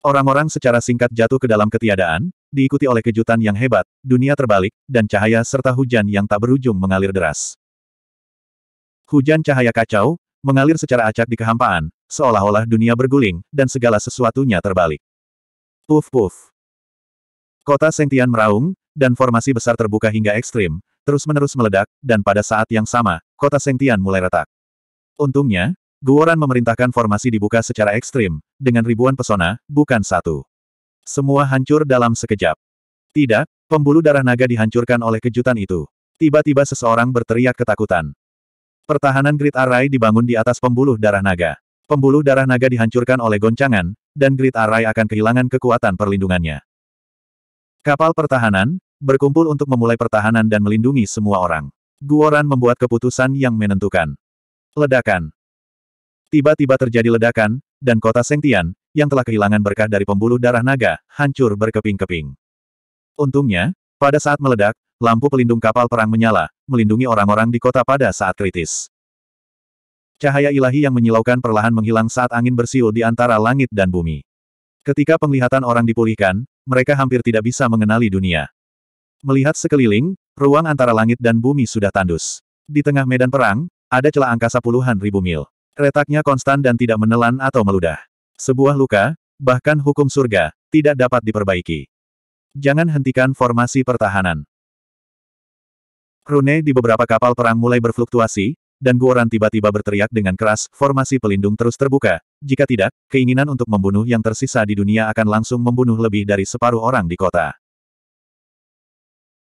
Orang-orang secara singkat jatuh ke dalam ketiadaan, diikuti oleh kejutan yang hebat, dunia terbalik, dan cahaya serta hujan yang tak berujung mengalir deras. Hujan cahaya kacau, mengalir secara acak di kehampaan, seolah-olah dunia berguling, dan segala sesuatunya terbalik. Puf puf. Kota Sengtian meraung, dan formasi besar terbuka hingga ekstrim, terus-menerus meledak, dan pada saat yang sama, kota Sengtian mulai retak. Untungnya, Guoran memerintahkan formasi dibuka secara ekstrim, dengan ribuan pesona, bukan satu. Semua hancur dalam sekejap. Tidak, pembuluh darah naga dihancurkan oleh kejutan itu. Tiba-tiba seseorang berteriak ketakutan. Pertahanan Grid Array dibangun di atas pembuluh darah naga. Pembuluh darah naga dihancurkan oleh goncangan, dan Grid Array akan kehilangan kekuatan perlindungannya. Kapal pertahanan, berkumpul untuk memulai pertahanan dan melindungi semua orang. Guoran membuat keputusan yang menentukan. Ledakan. Tiba-tiba terjadi ledakan, dan kota Sengtian, yang telah kehilangan berkah dari pembuluh darah naga, hancur berkeping-keping. Untungnya, pada saat meledak, lampu pelindung kapal perang menyala, melindungi orang-orang di kota pada saat kritis. Cahaya ilahi yang menyilaukan perlahan menghilang saat angin bersiul di antara langit dan bumi. Ketika penglihatan orang dipulihkan, mereka hampir tidak bisa mengenali dunia. Melihat sekeliling, ruang antara langit dan bumi sudah tandus. Di tengah medan perang, ada celah angkasa puluhan ribu mil. Retaknya konstan dan tidak menelan atau meludah. Sebuah luka, bahkan hukum surga, tidak dapat diperbaiki. Jangan hentikan formasi pertahanan. Rune di beberapa kapal perang mulai berfluktuasi, dan Guoran tiba-tiba berteriak dengan keras, formasi pelindung terus terbuka. Jika tidak, keinginan untuk membunuh yang tersisa di dunia akan langsung membunuh lebih dari separuh orang di kota.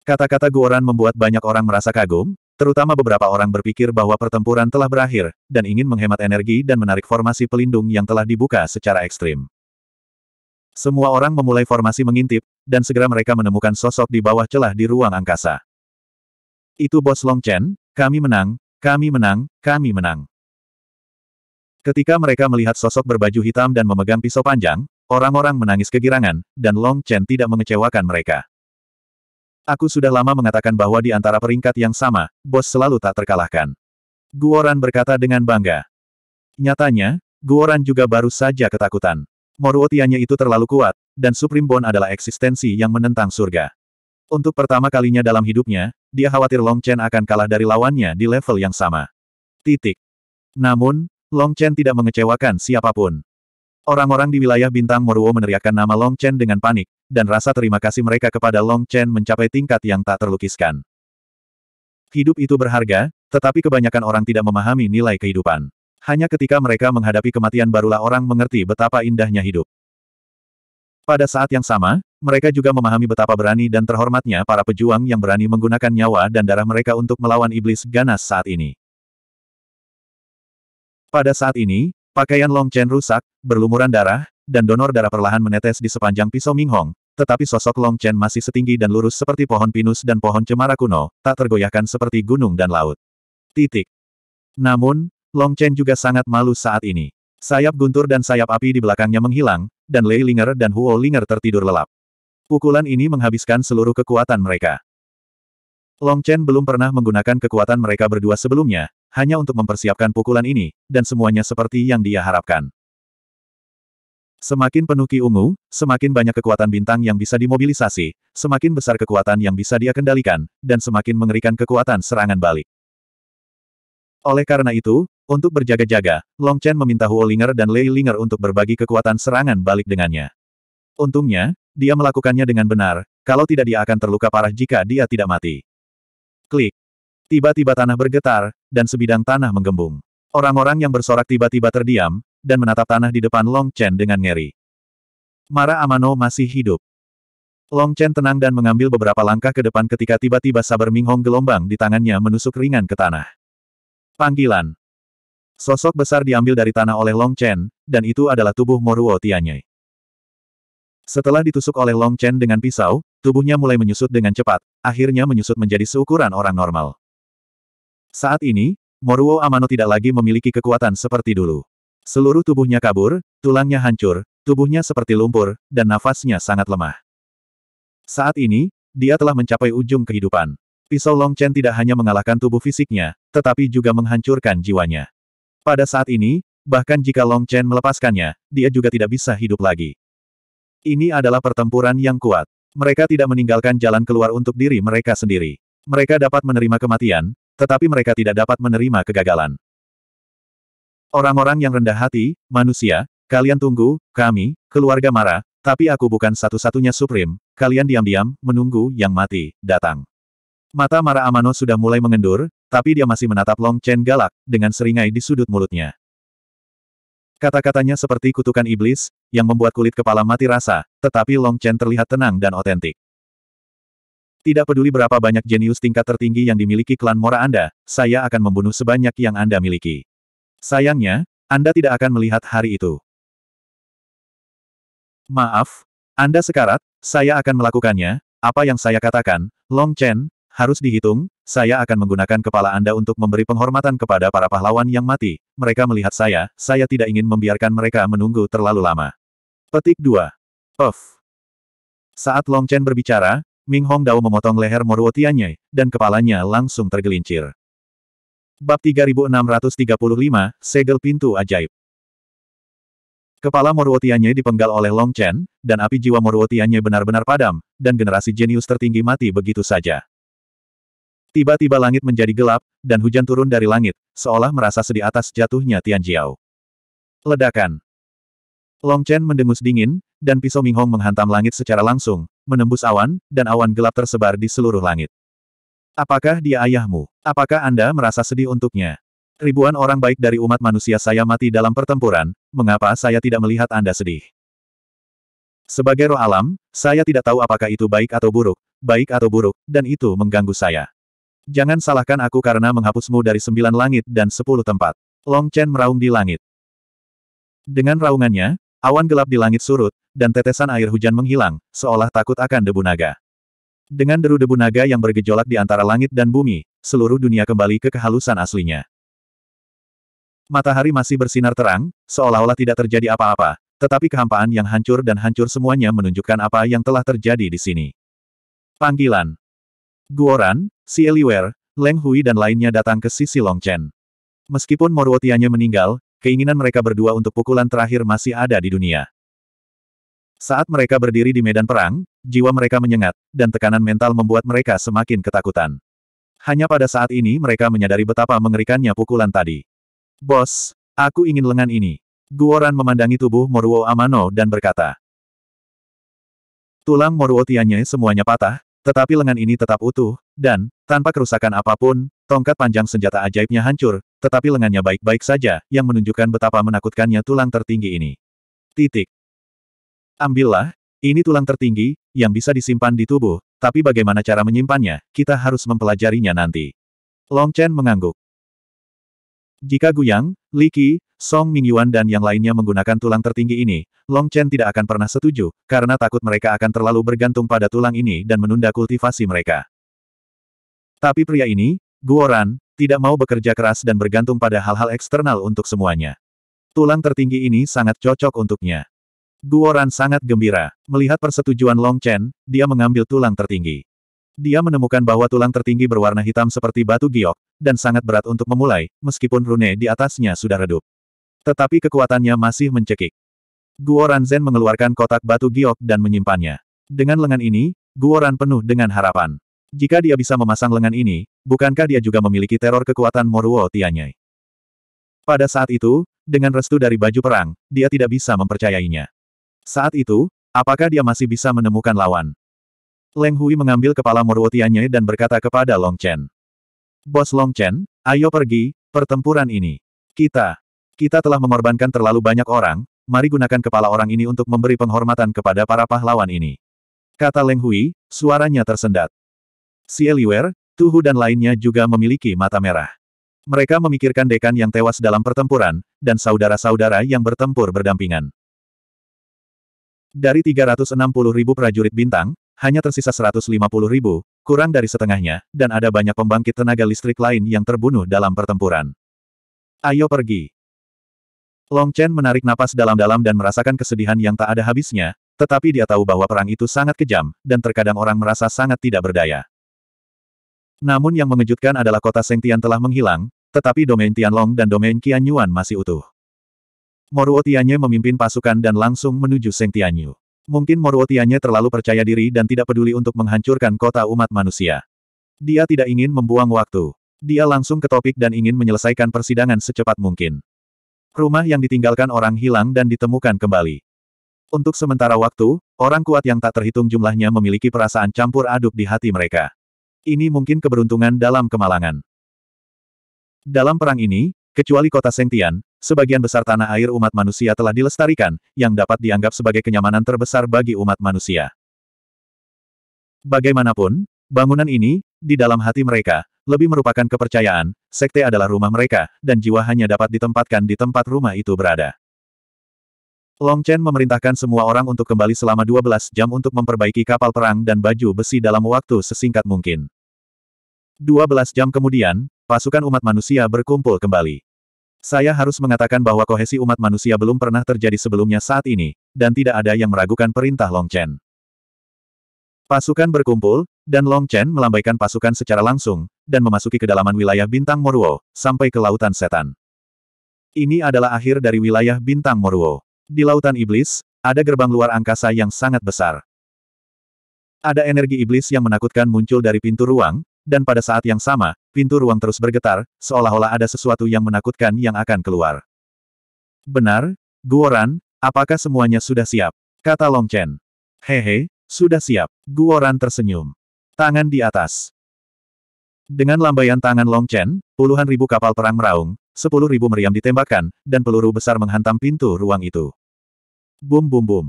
Kata-kata Guoran membuat banyak orang merasa kagum, terutama beberapa orang berpikir bahwa pertempuran telah berakhir, dan ingin menghemat energi dan menarik formasi pelindung yang telah dibuka secara ekstrim. Semua orang memulai formasi mengintip, dan segera mereka menemukan sosok di bawah celah di ruang angkasa. Itu bos Long Chen, kami menang, kami menang, kami menang. Ketika mereka melihat sosok berbaju hitam dan memegang pisau panjang, orang-orang menangis kegirangan, dan Long Chen tidak mengecewakan mereka. Aku sudah lama mengatakan bahwa di antara peringkat yang sama, bos selalu tak terkalahkan. Guoran berkata dengan bangga. Nyatanya, Guoran juga baru saja ketakutan. Moruotianya itu terlalu kuat, dan Supreme Bond adalah eksistensi yang menentang surga. Untuk pertama kalinya dalam hidupnya, dia khawatir Long Chen akan kalah dari lawannya di level yang sama. Titik. Namun, Long Chen tidak mengecewakan siapapun. Orang-orang di wilayah Bintang Moruo meneriakkan nama Long Chen dengan panik, dan rasa terima kasih mereka kepada Long Chen mencapai tingkat yang tak terlukiskan. Hidup itu berharga, tetapi kebanyakan orang tidak memahami nilai kehidupan. Hanya ketika mereka menghadapi kematian barulah orang mengerti betapa indahnya hidup. Pada saat yang sama, mereka juga memahami betapa berani dan terhormatnya para pejuang yang berani menggunakan nyawa dan darah mereka untuk melawan iblis ganas saat ini. Pada saat ini, pakaian Long Chen rusak, berlumuran darah, dan donor darah perlahan menetes di sepanjang pisau Ming Hong. tetapi sosok Long Chen masih setinggi dan lurus seperti pohon pinus dan pohon cemara kuno, tak tergoyahkan seperti gunung dan laut. Titik. Namun, Long Chen juga sangat malu saat ini. Sayap guntur dan sayap api di belakangnya menghilang, dan Lei Linger dan Huo Linger tertidur lelap. Pukulan ini menghabiskan seluruh kekuatan mereka. Long Chen belum pernah menggunakan kekuatan mereka berdua sebelumnya, hanya untuk mempersiapkan pukulan ini, dan semuanya seperti yang dia harapkan. Semakin penuh ki ungu, semakin banyak kekuatan bintang yang bisa dimobilisasi, semakin besar kekuatan yang bisa dia kendalikan, dan semakin mengerikan kekuatan serangan balik. Oleh karena itu, untuk berjaga-jaga, Long Chen meminta Huo Ling'er dan Lei Linger untuk berbagi kekuatan serangan balik dengannya. Untungnya, dia melakukannya dengan benar, kalau tidak dia akan terluka parah jika dia tidak mati. Klik. Tiba-tiba tanah bergetar, dan sebidang tanah menggembung. Orang-orang yang bersorak tiba-tiba terdiam, dan menatap tanah di depan Long Chen dengan ngeri. Mara Amano masih hidup. Long Chen tenang dan mengambil beberapa langkah ke depan ketika tiba-tiba saber Minghong gelombang di tangannya menusuk ringan ke tanah. Panggilan, Sosok besar diambil dari tanah oleh Long Chen, dan itu adalah tubuh Moruo Tianyai. Setelah ditusuk oleh Long Chen dengan pisau, tubuhnya mulai menyusut dengan cepat, akhirnya menyusut menjadi seukuran orang normal. Saat ini, Moruo Amano tidak lagi memiliki kekuatan seperti dulu. Seluruh tubuhnya kabur, tulangnya hancur, tubuhnya seperti lumpur, dan nafasnya sangat lemah. Saat ini, dia telah mencapai ujung kehidupan. Pisau Long Chen tidak hanya mengalahkan tubuh fisiknya, tetapi juga menghancurkan jiwanya. Pada saat ini, bahkan jika Long Chen melepaskannya, dia juga tidak bisa hidup lagi. Ini adalah pertempuran yang kuat. Mereka tidak meninggalkan jalan keluar untuk diri mereka sendiri. Mereka dapat menerima kematian, tetapi mereka tidak dapat menerima kegagalan. Orang-orang yang rendah hati, manusia, kalian tunggu, kami, keluarga marah, tapi aku bukan satu-satunya Supreme, kalian diam-diam, menunggu yang mati, datang. Mata Mara Amano sudah mulai mengendur, tapi dia masih menatap Long Chen galak, dengan seringai di sudut mulutnya. Kata-katanya seperti kutukan iblis, yang membuat kulit kepala mati rasa, tetapi Long Chen terlihat tenang dan otentik. Tidak peduli berapa banyak jenius tingkat tertinggi yang dimiliki klan Mora Anda, saya akan membunuh sebanyak yang Anda miliki. Sayangnya, Anda tidak akan melihat hari itu. Maaf, Anda sekarat, saya akan melakukannya, apa yang saya katakan, Long Chen, harus dihitung, saya akan menggunakan kepala Anda untuk memberi penghormatan kepada para pahlawan yang mati. Mereka melihat saya, saya tidak ingin membiarkan mereka menunggu terlalu lama. Petik 2. Of. Saat Long Chen berbicara, Ming Hong Dao memotong leher Moruo Tianye, dan kepalanya langsung tergelincir. Bab 3635, Segel Pintu Ajaib Kepala Moruo Tianye dipenggal oleh Long Chen, dan api jiwa Moruo Tianye benar-benar padam, dan generasi jenius tertinggi mati begitu saja. Tiba-tiba langit menjadi gelap, dan hujan turun dari langit, seolah merasa sedih atas jatuhnya Tian Jiao. Ledakan. Long Chen mendengus dingin, dan pisau Ming Hong menghantam langit secara langsung, menembus awan, dan awan gelap tersebar di seluruh langit. Apakah dia ayahmu? Apakah Anda merasa sedih untuknya? Ribuan orang baik dari umat manusia saya mati dalam pertempuran, mengapa saya tidak melihat Anda sedih? Sebagai roh alam, saya tidak tahu apakah itu baik atau buruk, baik atau buruk, dan itu mengganggu saya. Jangan salahkan aku karena menghapusmu dari sembilan langit dan sepuluh tempat. Long Chen meraung di langit. Dengan raungannya, awan gelap di langit surut, dan tetesan air hujan menghilang, seolah takut akan debu naga. Dengan deru debu naga yang bergejolak di antara langit dan bumi, seluruh dunia kembali ke kehalusan aslinya. Matahari masih bersinar terang, seolah-olah tidak terjadi apa-apa, tetapi kehampaan yang hancur dan hancur semuanya menunjukkan apa yang telah terjadi di sini. Panggilan Guoran, Si Eliwer, Leng Hui dan lainnya datang ke sisi Long Chen. Meskipun Moruotianya meninggal, keinginan mereka berdua untuk pukulan terakhir masih ada di dunia. Saat mereka berdiri di medan perang, jiwa mereka menyengat, dan tekanan mental membuat mereka semakin ketakutan. Hanya pada saat ini mereka menyadari betapa mengerikannya pukulan tadi. Bos, aku ingin lengan ini. Guoran memandangi tubuh Moruo Amano dan berkata. Tulang Moruo Tianye semuanya patah, tetapi lengan ini tetap utuh, dan, tanpa kerusakan apapun, tongkat panjang senjata ajaibnya hancur, tetapi lengannya baik-baik saja, yang menunjukkan betapa menakutkannya tulang tertinggi ini. Titik. Ambillah, ini tulang tertinggi, yang bisa disimpan di tubuh, tapi bagaimana cara menyimpannya, kita harus mempelajarinya nanti. Long Chen mengangguk. Jika Guyang, Li Qi, Song Mingyuan dan yang lainnya menggunakan tulang tertinggi ini, Long Chen tidak akan pernah setuju, karena takut mereka akan terlalu bergantung pada tulang ini dan menunda kultivasi mereka. Tapi pria ini, Guoran, tidak mau bekerja keras dan bergantung pada hal-hal eksternal untuk semuanya. Tulang tertinggi ini sangat cocok untuknya. Guoran sangat gembira. Melihat persetujuan Long Chen, dia mengambil tulang tertinggi. Dia menemukan bahwa tulang tertinggi berwarna hitam seperti batu giok, dan sangat berat untuk memulai, meskipun rune di atasnya sudah redup. Tetapi kekuatannya masih mencekik. Guo Ranzen mengeluarkan kotak batu giok dan menyimpannya. Dengan lengan ini, Guo Ran penuh dengan harapan. Jika dia bisa memasang lengan ini, bukankah dia juga memiliki teror kekuatan Moruo Tianyai? Pada saat itu, dengan restu dari baju perang, dia tidak bisa mempercayainya. Saat itu, apakah dia masih bisa menemukan lawan? Leng Hui mengambil kepala Moruo Tianyai dan berkata kepada Long Chen. Bos Long Chen, ayo pergi, pertempuran ini. Kita, kita telah mengorbankan terlalu banyak orang, mari gunakan kepala orang ini untuk memberi penghormatan kepada para pahlawan ini. Kata Leng Hui, suaranya tersendat. Si Eliwer, Tuhu dan lainnya juga memiliki mata merah. Mereka memikirkan dekan yang tewas dalam pertempuran, dan saudara-saudara yang bertempur berdampingan. Dari 360 ribu prajurit bintang, hanya tersisa 150 ribu, kurang dari setengahnya, dan ada banyak pembangkit tenaga listrik lain yang terbunuh dalam pertempuran. Ayo pergi. Long Chen menarik napas dalam-dalam dan merasakan kesedihan yang tak ada habisnya, tetapi dia tahu bahwa perang itu sangat kejam, dan terkadang orang merasa sangat tidak berdaya. Namun yang mengejutkan adalah kota Sengtian telah menghilang, tetapi domain Tianlong dan domain Qianyuan masih utuh. Moruo Tianye memimpin pasukan dan langsung menuju Sengtianyu. Mungkin Moruotianya terlalu percaya diri dan tidak peduli untuk menghancurkan kota umat manusia. Dia tidak ingin membuang waktu. Dia langsung ke topik dan ingin menyelesaikan persidangan secepat mungkin. Rumah yang ditinggalkan orang hilang dan ditemukan kembali. Untuk sementara waktu, orang kuat yang tak terhitung jumlahnya memiliki perasaan campur aduk di hati mereka. Ini mungkin keberuntungan dalam kemalangan. Dalam perang ini, kecuali kota Sengtian, sebagian besar tanah air umat manusia telah dilestarikan, yang dapat dianggap sebagai kenyamanan terbesar bagi umat manusia. Bagaimanapun, bangunan ini, di dalam hati mereka, lebih merupakan kepercayaan, sekte adalah rumah mereka, dan jiwa hanya dapat ditempatkan di tempat rumah itu berada. Long Chen memerintahkan semua orang untuk kembali selama 12 jam untuk memperbaiki kapal perang dan baju besi dalam waktu sesingkat mungkin. 12 jam kemudian, pasukan umat manusia berkumpul kembali. Saya harus mengatakan bahwa kohesi umat manusia belum pernah terjadi sebelumnya saat ini, dan tidak ada yang meragukan perintah Long Chen. Pasukan berkumpul, dan Long Chen melambaikan pasukan secara langsung, dan memasuki kedalaman wilayah Bintang Moruo, sampai ke Lautan Setan. Ini adalah akhir dari wilayah Bintang Moruo. Di Lautan Iblis, ada gerbang luar angkasa yang sangat besar. Ada energi iblis yang menakutkan muncul dari pintu ruang, dan pada saat yang sama, Pintu ruang terus bergetar, seolah-olah ada sesuatu yang menakutkan yang akan keluar. Benar, Guoran, apakah semuanya sudah siap? Kata Long Chen. Hehe, sudah siap. Guoran tersenyum. Tangan di atas. Dengan lambaian tangan Long Chen, puluhan ribu kapal perang meraung, sepuluh ribu meriam ditembakkan, dan peluru besar menghantam pintu ruang itu. Bum bum bum.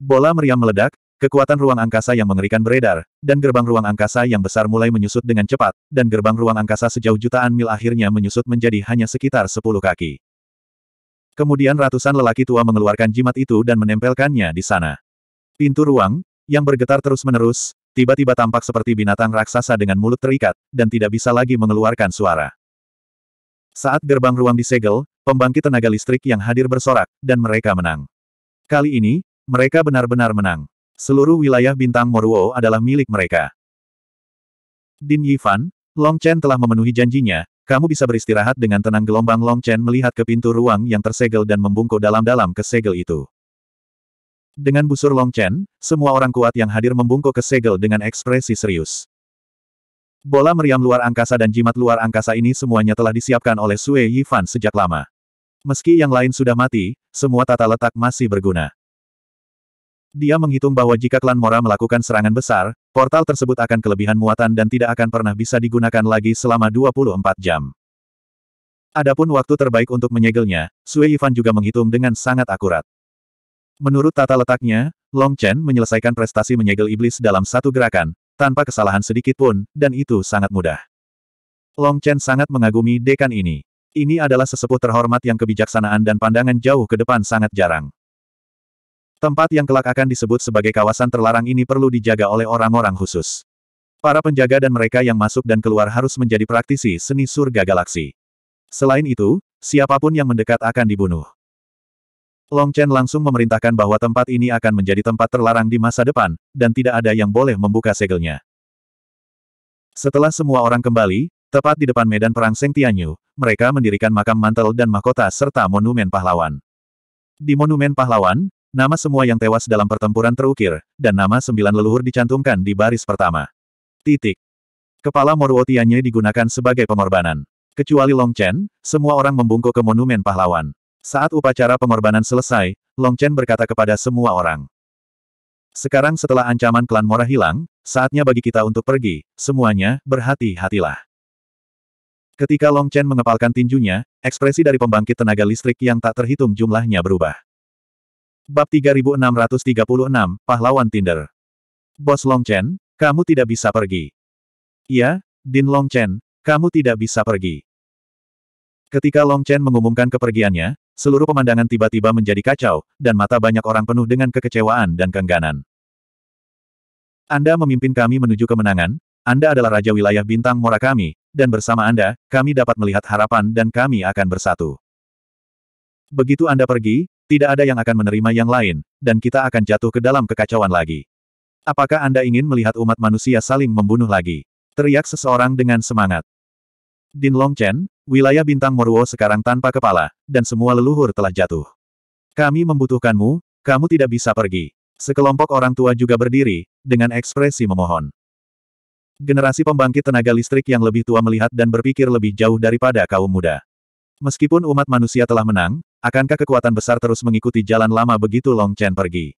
Bola meriam meledak, Kekuatan ruang angkasa yang mengerikan beredar, dan gerbang ruang angkasa yang besar mulai menyusut dengan cepat, dan gerbang ruang angkasa sejauh jutaan mil akhirnya menyusut menjadi hanya sekitar sepuluh kaki. Kemudian ratusan lelaki tua mengeluarkan jimat itu dan menempelkannya di sana. Pintu ruang, yang bergetar terus-menerus, tiba-tiba tampak seperti binatang raksasa dengan mulut terikat, dan tidak bisa lagi mengeluarkan suara. Saat gerbang ruang disegel, pembangkit tenaga listrik yang hadir bersorak, dan mereka menang. Kali ini, mereka benar-benar menang. Seluruh wilayah bintang Moruo adalah milik mereka. Din Yifan, Long Chen telah memenuhi janjinya, kamu bisa beristirahat dengan tenang gelombang Long Chen melihat ke pintu ruang yang tersegel dan membungkuk dalam-dalam ke segel itu. Dengan busur Long Chen, semua orang kuat yang hadir membungkuk ke segel dengan ekspresi serius. Bola meriam luar angkasa dan jimat luar angkasa ini semuanya telah disiapkan oleh Sue Yifan sejak lama. Meski yang lain sudah mati, semua tata letak masih berguna. Dia menghitung bahwa jika klan Mora melakukan serangan besar, portal tersebut akan kelebihan muatan dan tidak akan pernah bisa digunakan lagi selama 24 jam. Adapun waktu terbaik untuk menyegelnya, Sui Yifan juga menghitung dengan sangat akurat. Menurut tata letaknya, Long Chen menyelesaikan prestasi menyegel iblis dalam satu gerakan, tanpa kesalahan sedikit pun, dan itu sangat mudah. Long Chen sangat mengagumi dekan ini. Ini adalah sesepuh terhormat yang kebijaksanaan dan pandangan jauh ke depan sangat jarang. Tempat yang kelak akan disebut sebagai kawasan terlarang ini perlu dijaga oleh orang-orang khusus. Para penjaga dan mereka yang masuk dan keluar harus menjadi praktisi seni surga galaksi. Selain itu, siapapun yang mendekat akan dibunuh. Long Chen langsung memerintahkan bahwa tempat ini akan menjadi tempat terlarang di masa depan, dan tidak ada yang boleh membuka segelnya. Setelah semua orang kembali, tepat di depan medan perang Seng Tianyu, mereka mendirikan makam mantel dan mahkota serta monumen pahlawan. Di monumen pahlawan, Nama semua yang tewas dalam pertempuran terukir, dan nama sembilan leluhur dicantumkan di baris pertama. Titik. Kepala Moruo digunakan sebagai pengorbanan. Kecuali Long Chen, semua orang membungkuk ke monumen pahlawan. Saat upacara pengorbanan selesai, Long Chen berkata kepada semua orang. Sekarang setelah ancaman klan Mora hilang, saatnya bagi kita untuk pergi, semuanya, berhati-hatilah. Ketika Long Chen mengepalkan tinjunya, ekspresi dari pembangkit tenaga listrik yang tak terhitung jumlahnya berubah. Bab 3636, Pahlawan Tinder. Bos Long Chen, kamu tidak bisa pergi. Ya, Din Long Chen, kamu tidak bisa pergi. Ketika Long Chen mengumumkan kepergiannya, seluruh pemandangan tiba-tiba menjadi kacau, dan mata banyak orang penuh dengan kekecewaan dan kengganan. Anda memimpin kami menuju kemenangan, Anda adalah Raja Wilayah Bintang Mora kami, dan bersama Anda, kami dapat melihat harapan dan kami akan bersatu. Begitu Anda pergi, tidak ada yang akan menerima yang lain, dan kita akan jatuh ke dalam kekacauan lagi. Apakah Anda ingin melihat umat manusia saling membunuh lagi? Teriak seseorang dengan semangat. Din Long Chen, wilayah bintang Moruo sekarang tanpa kepala, dan semua leluhur telah jatuh. Kami membutuhkanmu, kamu tidak bisa pergi. Sekelompok orang tua juga berdiri, dengan ekspresi memohon. Generasi pembangkit tenaga listrik yang lebih tua melihat dan berpikir lebih jauh daripada kaum muda. Meskipun umat manusia telah menang, Akankah kekuatan besar terus mengikuti jalan lama begitu Long Chen pergi?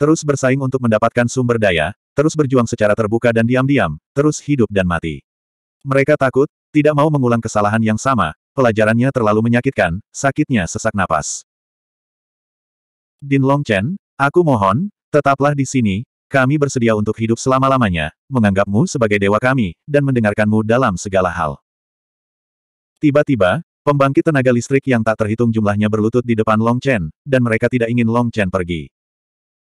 Terus bersaing untuk mendapatkan sumber daya, terus berjuang secara terbuka dan diam-diam, terus hidup dan mati. Mereka takut, tidak mau mengulang kesalahan yang sama, pelajarannya terlalu menyakitkan, sakitnya sesak napas. Din Long Chen, aku mohon, tetaplah di sini, kami bersedia untuk hidup selama-lamanya, menganggapmu sebagai dewa kami, dan mendengarkanmu dalam segala hal. Tiba-tiba, Pembangkit tenaga listrik yang tak terhitung jumlahnya berlutut di depan Long Chen, dan mereka tidak ingin Long Chen pergi.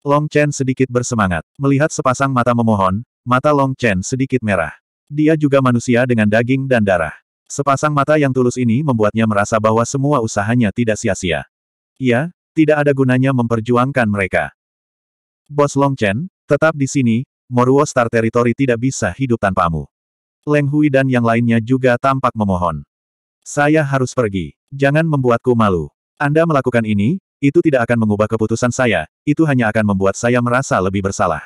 Long Chen sedikit bersemangat. Melihat sepasang mata memohon, mata Long Chen sedikit merah. Dia juga manusia dengan daging dan darah. Sepasang mata yang tulus ini membuatnya merasa bahwa semua usahanya tidak sia-sia. Iya, tidak ada gunanya memperjuangkan mereka. Bos Long Chen, tetap di sini, Moruo Star Territory tidak bisa hidup tanpamu. Leng Hui dan yang lainnya juga tampak memohon. Saya harus pergi. Jangan membuatku malu. Anda melakukan ini, itu tidak akan mengubah keputusan saya, itu hanya akan membuat saya merasa lebih bersalah.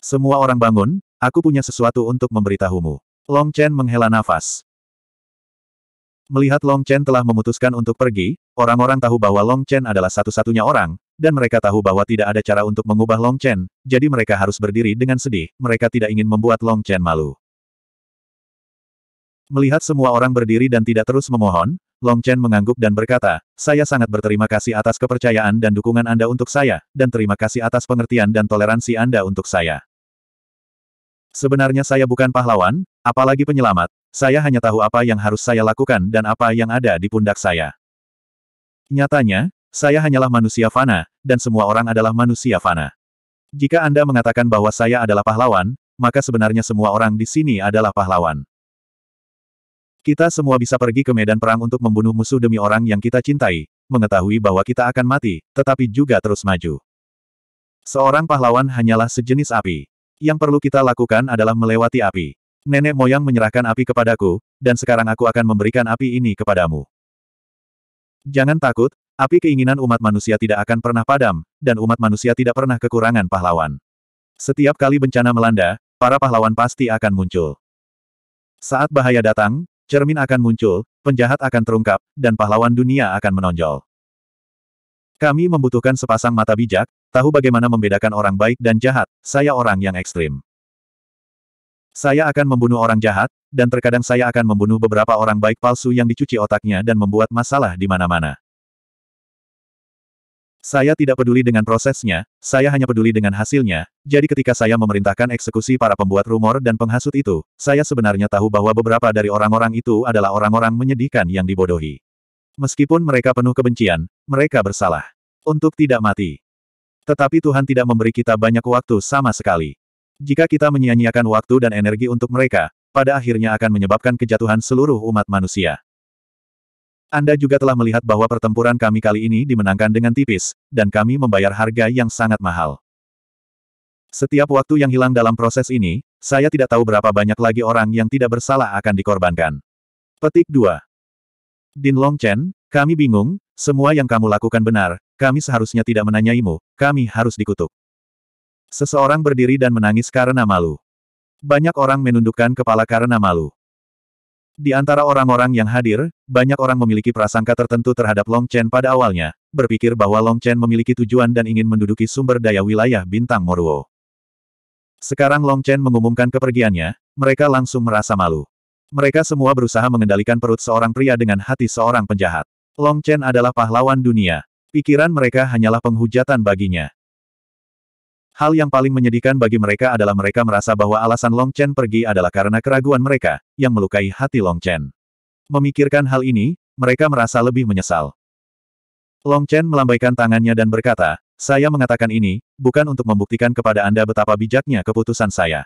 Semua orang bangun, aku punya sesuatu untuk memberitahumu. Long Chen menghela nafas. Melihat Long Chen telah memutuskan untuk pergi, orang-orang tahu bahwa Long Chen adalah satu-satunya orang, dan mereka tahu bahwa tidak ada cara untuk mengubah Long Chen, jadi mereka harus berdiri dengan sedih, mereka tidak ingin membuat Long Chen malu. Melihat semua orang berdiri dan tidak terus memohon, Long Chen mengangguk dan berkata, saya sangat berterima kasih atas kepercayaan dan dukungan Anda untuk saya, dan terima kasih atas pengertian dan toleransi Anda untuk saya. Sebenarnya saya bukan pahlawan, apalagi penyelamat, saya hanya tahu apa yang harus saya lakukan dan apa yang ada di pundak saya. Nyatanya, saya hanyalah manusia fana, dan semua orang adalah manusia fana. Jika Anda mengatakan bahwa saya adalah pahlawan, maka sebenarnya semua orang di sini adalah pahlawan. Kita semua bisa pergi ke medan perang untuk membunuh musuh demi orang yang kita cintai, mengetahui bahwa kita akan mati, tetapi juga terus maju. Seorang pahlawan hanyalah sejenis api. Yang perlu kita lakukan adalah melewati api. Nenek moyang menyerahkan api kepadaku, dan sekarang aku akan memberikan api ini kepadamu. Jangan takut, api keinginan umat manusia tidak akan pernah padam, dan umat manusia tidak pernah kekurangan pahlawan. Setiap kali bencana melanda, para pahlawan pasti akan muncul. Saat bahaya datang, Cermin akan muncul, penjahat akan terungkap, dan pahlawan dunia akan menonjol. Kami membutuhkan sepasang mata bijak, tahu bagaimana membedakan orang baik dan jahat, saya orang yang ekstrim. Saya akan membunuh orang jahat, dan terkadang saya akan membunuh beberapa orang baik palsu yang dicuci otaknya dan membuat masalah di mana-mana. Saya tidak peduli dengan prosesnya, saya hanya peduli dengan hasilnya, jadi ketika saya memerintahkan eksekusi para pembuat rumor dan penghasut itu, saya sebenarnya tahu bahwa beberapa dari orang-orang itu adalah orang-orang menyedihkan yang dibodohi. Meskipun mereka penuh kebencian, mereka bersalah. Untuk tidak mati. Tetapi Tuhan tidak memberi kita banyak waktu sama sekali. Jika kita menyia-nyiakan waktu dan energi untuk mereka, pada akhirnya akan menyebabkan kejatuhan seluruh umat manusia. Anda juga telah melihat bahwa pertempuran kami kali ini dimenangkan dengan tipis, dan kami membayar harga yang sangat mahal. Setiap waktu yang hilang dalam proses ini, saya tidak tahu berapa banyak lagi orang yang tidak bersalah akan dikorbankan. Petik 2. Din Long Chen, kami bingung, semua yang kamu lakukan benar, kami seharusnya tidak menanyaimu, kami harus dikutuk. Seseorang berdiri dan menangis karena malu. Banyak orang menundukkan kepala karena malu. Di antara orang-orang yang hadir, banyak orang memiliki prasangka tertentu terhadap Long Chen pada awalnya, berpikir bahwa Long Chen memiliki tujuan dan ingin menduduki sumber daya wilayah bintang Moruo. Sekarang Long Chen mengumumkan kepergiannya, mereka langsung merasa malu. Mereka semua berusaha mengendalikan perut seorang pria dengan hati seorang penjahat. Long Chen adalah pahlawan dunia. Pikiran mereka hanyalah penghujatan baginya. Hal yang paling menyedihkan bagi mereka adalah mereka merasa bahwa alasan Long Chen pergi adalah karena keraguan mereka, yang melukai hati Long Chen. Memikirkan hal ini, mereka merasa lebih menyesal. Long Chen melambaikan tangannya dan berkata, saya mengatakan ini, bukan untuk membuktikan kepada Anda betapa bijaknya keputusan saya.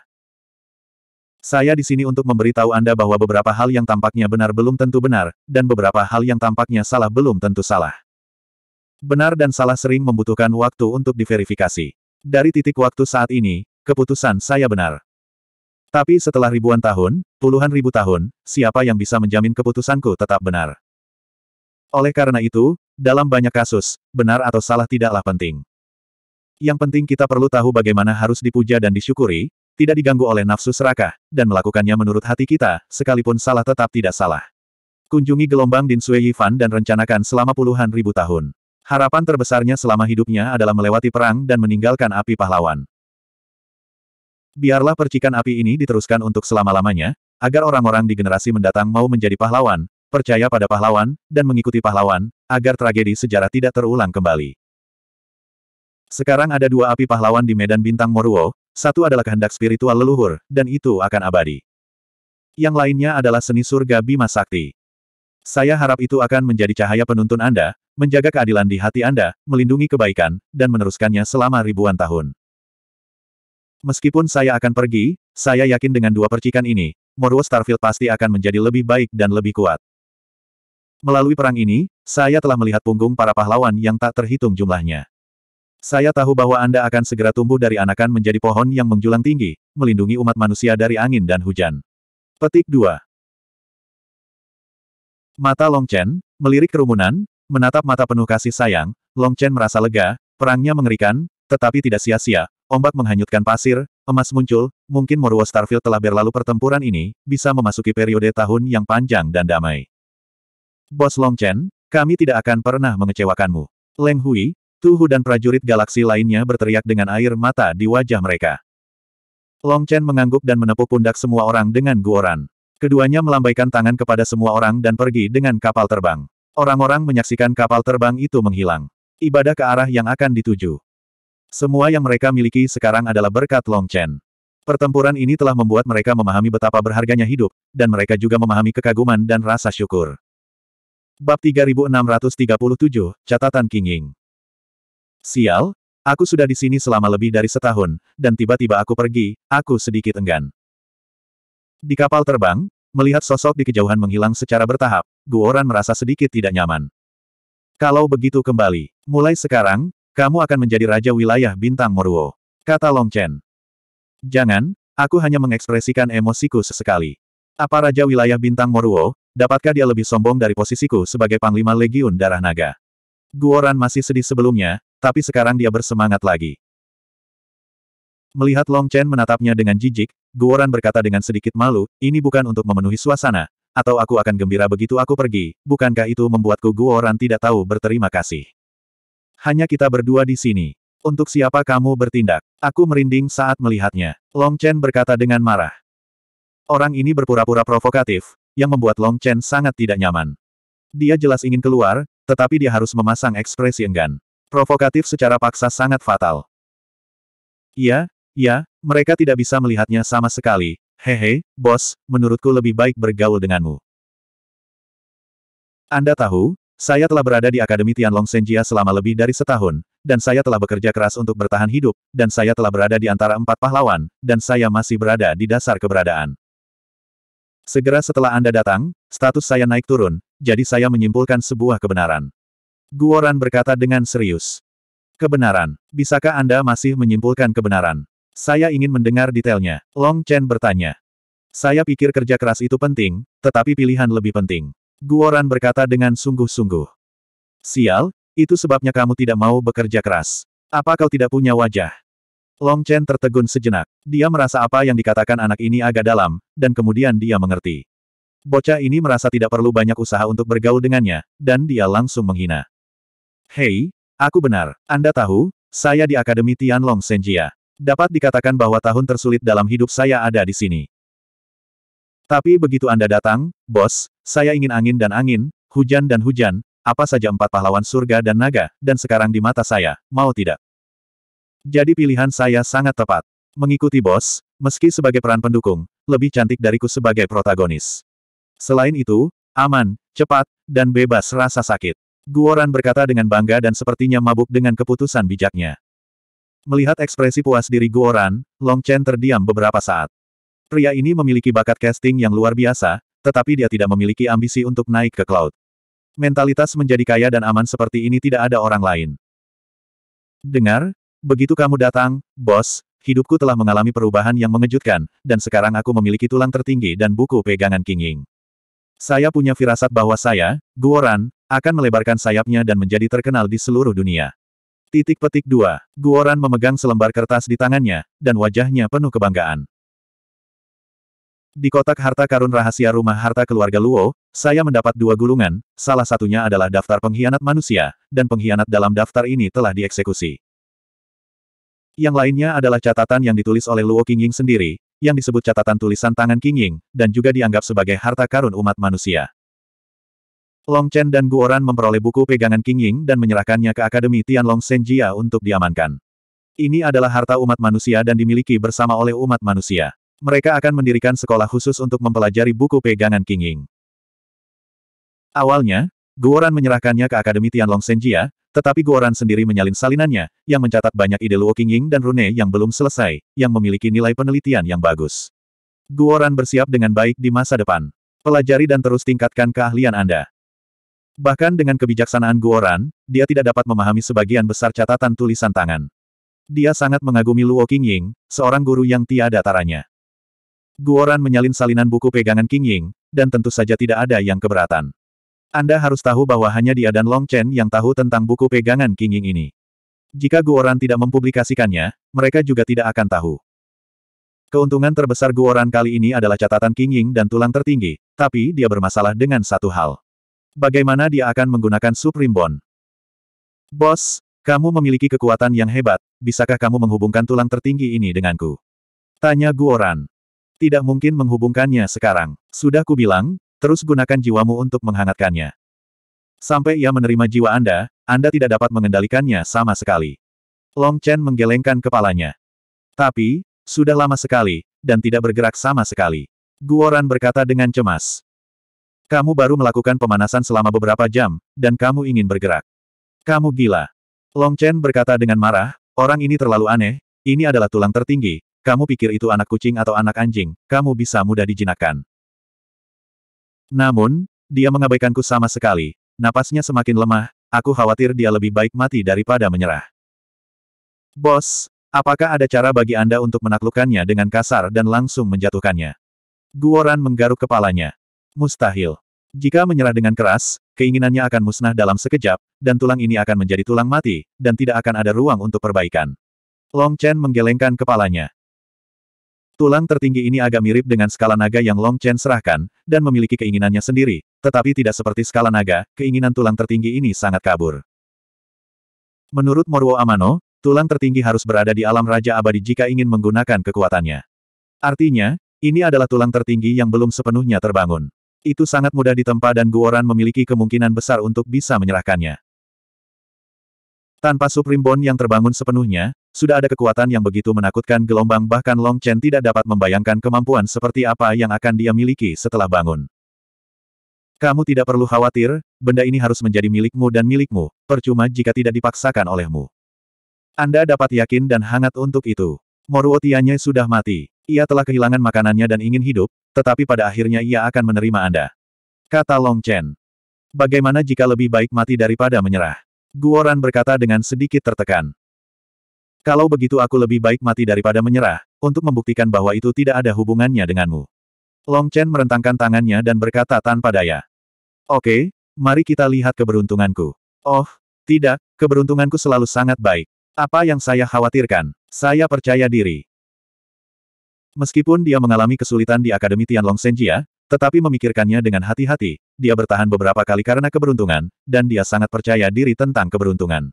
Saya di sini untuk memberitahu Anda bahwa beberapa hal yang tampaknya benar belum tentu benar, dan beberapa hal yang tampaknya salah belum tentu salah. Benar dan salah sering membutuhkan waktu untuk diverifikasi. Dari titik waktu saat ini, keputusan saya benar. Tapi setelah ribuan tahun, puluhan ribu tahun, siapa yang bisa menjamin keputusanku tetap benar? Oleh karena itu, dalam banyak kasus, benar atau salah tidaklah penting. Yang penting kita perlu tahu bagaimana harus dipuja dan disyukuri, tidak diganggu oleh nafsu serakah, dan melakukannya menurut hati kita, sekalipun salah tetap tidak salah. Kunjungi gelombang Din Sui Yifan dan rencanakan selama puluhan ribu tahun. Harapan terbesarnya selama hidupnya adalah melewati perang dan meninggalkan api pahlawan. Biarlah percikan api ini diteruskan untuk selama-lamanya, agar orang-orang di generasi mendatang mau menjadi pahlawan, percaya pada pahlawan, dan mengikuti pahlawan, agar tragedi sejarah tidak terulang kembali. Sekarang ada dua api pahlawan di Medan Bintang Moruo, satu adalah kehendak spiritual leluhur, dan itu akan abadi. Yang lainnya adalah seni surga Bima Sakti. Saya harap itu akan menjadi cahaya penuntun Anda, menjaga keadilan di hati Anda, melindungi kebaikan, dan meneruskannya selama ribuan tahun. Meskipun saya akan pergi, saya yakin dengan dua percikan ini, Morwo Starfield pasti akan menjadi lebih baik dan lebih kuat. Melalui perang ini, saya telah melihat punggung para pahlawan yang tak terhitung jumlahnya. Saya tahu bahwa Anda akan segera tumbuh dari anakan menjadi pohon yang menjulang tinggi, melindungi umat manusia dari angin dan hujan. Petik 2. Mata Long Chen, melirik kerumunan, Menatap mata penuh kasih sayang, Long Chen merasa lega, perangnya mengerikan, tetapi tidak sia-sia, ombak menghanyutkan pasir, emas muncul, mungkin Moruo Starfield telah berlalu pertempuran ini, bisa memasuki periode tahun yang panjang dan damai. Bos Long Chen, kami tidak akan pernah mengecewakanmu. Leng Hui, Tuhu dan prajurit galaksi lainnya berteriak dengan air mata di wajah mereka. Long Chen mengangguk dan menepuk pundak semua orang dengan guoran. Keduanya melambaikan tangan kepada semua orang dan pergi dengan kapal terbang. Orang-orang menyaksikan kapal terbang itu menghilang. Ibadah ke arah yang akan dituju. Semua yang mereka miliki sekarang adalah berkat Long Chen. Pertempuran ini telah membuat mereka memahami betapa berharganya hidup, dan mereka juga memahami kekaguman dan rasa syukur. Bab 3637, Catatan Ying. Sial, aku sudah di sini selama lebih dari setahun, dan tiba-tiba aku pergi, aku sedikit enggan. Di kapal terbang, Melihat sosok di kejauhan menghilang secara bertahap, Guoran merasa sedikit tidak nyaman. Kalau begitu kembali, mulai sekarang, kamu akan menjadi raja wilayah bintang Moruo. Kata Long Chen. Jangan, aku hanya mengekspresikan emosiku sesekali. Apa raja wilayah bintang Moruo, dapatkah dia lebih sombong dari posisiku sebagai panglima legiun darah naga? Guoran masih sedih sebelumnya, tapi sekarang dia bersemangat lagi. Melihat Long Chen menatapnya dengan jijik, Guoran berkata dengan sedikit malu, ini bukan untuk memenuhi suasana, atau aku akan gembira begitu aku pergi, bukankah itu membuatku Guoran tidak tahu berterima kasih. Hanya kita berdua di sini. Untuk siapa kamu bertindak? Aku merinding saat melihatnya. Long Chen berkata dengan marah. Orang ini berpura-pura provokatif, yang membuat Long Chen sangat tidak nyaman. Dia jelas ingin keluar, tetapi dia harus memasang ekspresi enggan. Provokatif secara paksa sangat fatal. Iya, Ya, mereka tidak bisa melihatnya sama sekali. Hehe, bos, menurutku lebih baik bergaul denganmu. Anda tahu, saya telah berada di Akademi Tianlong Senjia selama lebih dari setahun, dan saya telah bekerja keras untuk bertahan hidup, dan saya telah berada di antara empat pahlawan, dan saya masih berada di dasar keberadaan. Segera setelah Anda datang, status saya naik turun, jadi saya menyimpulkan sebuah kebenaran. Guoran berkata dengan serius. Kebenaran. Bisakah Anda masih menyimpulkan kebenaran? Saya ingin mendengar detailnya, Long Chen bertanya. Saya pikir kerja keras itu penting, tetapi pilihan lebih penting. Guoran berkata dengan sungguh-sungguh. Sial, itu sebabnya kamu tidak mau bekerja keras. Apa kau tidak punya wajah? Long Chen tertegun sejenak. Dia merasa apa yang dikatakan anak ini agak dalam, dan kemudian dia mengerti. Bocah ini merasa tidak perlu banyak usaha untuk bergaul dengannya, dan dia langsung menghina. Hei, aku benar. Anda tahu, saya di Akademi Tian Long Senjia. Dapat dikatakan bahwa tahun tersulit dalam hidup saya ada di sini. Tapi begitu Anda datang, bos, saya ingin angin dan angin, hujan dan hujan, apa saja empat pahlawan surga dan naga, dan sekarang di mata saya, mau tidak. Jadi pilihan saya sangat tepat. Mengikuti bos, meski sebagai peran pendukung, lebih cantik dariku sebagai protagonis. Selain itu, aman, cepat, dan bebas rasa sakit. Guoran berkata dengan bangga dan sepertinya mabuk dengan keputusan bijaknya. Melihat ekspresi puas diri Guoran, Long Chen terdiam beberapa saat. Pria ini memiliki bakat casting yang luar biasa, tetapi dia tidak memiliki ambisi untuk naik ke cloud. Mentalitas menjadi kaya dan aman seperti ini tidak ada orang lain. Dengar, begitu kamu datang, bos, hidupku telah mengalami perubahan yang mengejutkan, dan sekarang aku memiliki tulang tertinggi dan buku pegangan King Ying. Saya punya firasat bahwa saya, Guoran, akan melebarkan sayapnya dan menjadi terkenal di seluruh dunia. Titik petik dua Guoran memegang selembar kertas di tangannya, dan wajahnya penuh kebanggaan. Di kotak harta karun rahasia rumah harta keluarga Luo, saya mendapat dua gulungan, salah satunya adalah daftar pengkhianat manusia, dan pengkhianat dalam daftar ini telah dieksekusi. Yang lainnya adalah catatan yang ditulis oleh Luo Qingying sendiri, yang disebut catatan tulisan tangan Qingying, dan juga dianggap sebagai harta karun umat manusia. Long Chen dan Guoran memperoleh buku pegangan King Ying dan menyerahkannya ke Akademi Tianlong Senjia untuk diamankan. Ini adalah harta umat manusia dan dimiliki bersama oleh umat manusia. Mereka akan mendirikan sekolah khusus untuk mempelajari buku pegangan King Ying. Awalnya, Guoran menyerahkannya ke Akademi Tianlong Senjia, tetapi Guoran sendiri menyalin salinannya, yang mencatat banyak ide Luo King Ying dan Rune yang belum selesai, yang memiliki nilai penelitian yang bagus. Guoran bersiap dengan baik di masa depan. Pelajari dan terus tingkatkan keahlian Anda. Bahkan dengan kebijaksanaan Guoran, dia tidak dapat memahami sebagian besar catatan tulisan tangan. Dia sangat mengagumi Luo Qingying, seorang guru yang tiada taranya. Guoran menyalin salinan buku pegangan Qingying, dan tentu saja tidak ada yang keberatan. Anda harus tahu bahwa hanya dia dan Long Chen yang tahu tentang buku pegangan Qingying ini. Jika Guoran tidak mempublikasikannya, mereka juga tidak akan tahu. Keuntungan terbesar Guoran kali ini adalah catatan Qingying dan tulang tertinggi, tapi dia bermasalah dengan satu hal. Bagaimana dia akan menggunakan Supreme Bond? Bos, kamu memiliki kekuatan yang hebat, bisakah kamu menghubungkan tulang tertinggi ini denganku? Tanya Guoran. Tidak mungkin menghubungkannya sekarang. Sudah kubilang, terus gunakan jiwamu untuk menghangatkannya. Sampai ia menerima jiwa Anda, Anda tidak dapat mengendalikannya sama sekali. Long Chen menggelengkan kepalanya. Tapi, sudah lama sekali, dan tidak bergerak sama sekali. Guoran berkata dengan cemas. Kamu baru melakukan pemanasan selama beberapa jam, dan kamu ingin bergerak. Kamu gila. Long Chen berkata dengan marah, orang ini terlalu aneh, ini adalah tulang tertinggi, kamu pikir itu anak kucing atau anak anjing, kamu bisa mudah dijinakkan. Namun, dia mengabaikanku sama sekali, napasnya semakin lemah, aku khawatir dia lebih baik mati daripada menyerah. Bos, apakah ada cara bagi Anda untuk menaklukkannya dengan kasar dan langsung menjatuhkannya? Guoran menggaruk kepalanya. Mustahil. Jika menyerah dengan keras, keinginannya akan musnah dalam sekejap, dan tulang ini akan menjadi tulang mati, dan tidak akan ada ruang untuk perbaikan. Long Chen menggelengkan kepalanya. Tulang tertinggi ini agak mirip dengan skala naga yang Long Chen serahkan, dan memiliki keinginannya sendiri, tetapi tidak seperti skala naga, keinginan tulang tertinggi ini sangat kabur. Menurut Morwo Amano, tulang tertinggi harus berada di alam Raja Abadi jika ingin menggunakan kekuatannya. Artinya, ini adalah tulang tertinggi yang belum sepenuhnya terbangun. Itu sangat mudah ditempa dan Guoran memiliki kemungkinan besar untuk bisa menyerahkannya. Tanpa Supreme Bond yang terbangun sepenuhnya, sudah ada kekuatan yang begitu menakutkan gelombang bahkan Long Chen tidak dapat membayangkan kemampuan seperti apa yang akan dia miliki setelah bangun. Kamu tidak perlu khawatir, benda ini harus menjadi milikmu dan milikmu, percuma jika tidak dipaksakan olehmu. Anda dapat yakin dan hangat untuk itu. Moruotianya sudah mati. Ia telah kehilangan makanannya dan ingin hidup, tetapi pada akhirnya ia akan menerima Anda. Kata Long Chen. Bagaimana jika lebih baik mati daripada menyerah? Guoran berkata dengan sedikit tertekan. Kalau begitu aku lebih baik mati daripada menyerah, untuk membuktikan bahwa itu tidak ada hubungannya denganmu. Long Chen merentangkan tangannya dan berkata tanpa daya. Oke, mari kita lihat keberuntunganku. Oh, tidak, keberuntunganku selalu sangat baik. Apa yang saya khawatirkan? Saya percaya diri. Meskipun dia mengalami kesulitan di Akademi Tianlong Senjia, tetapi memikirkannya dengan hati-hati, dia bertahan beberapa kali karena keberuntungan, dan dia sangat percaya diri tentang keberuntungan.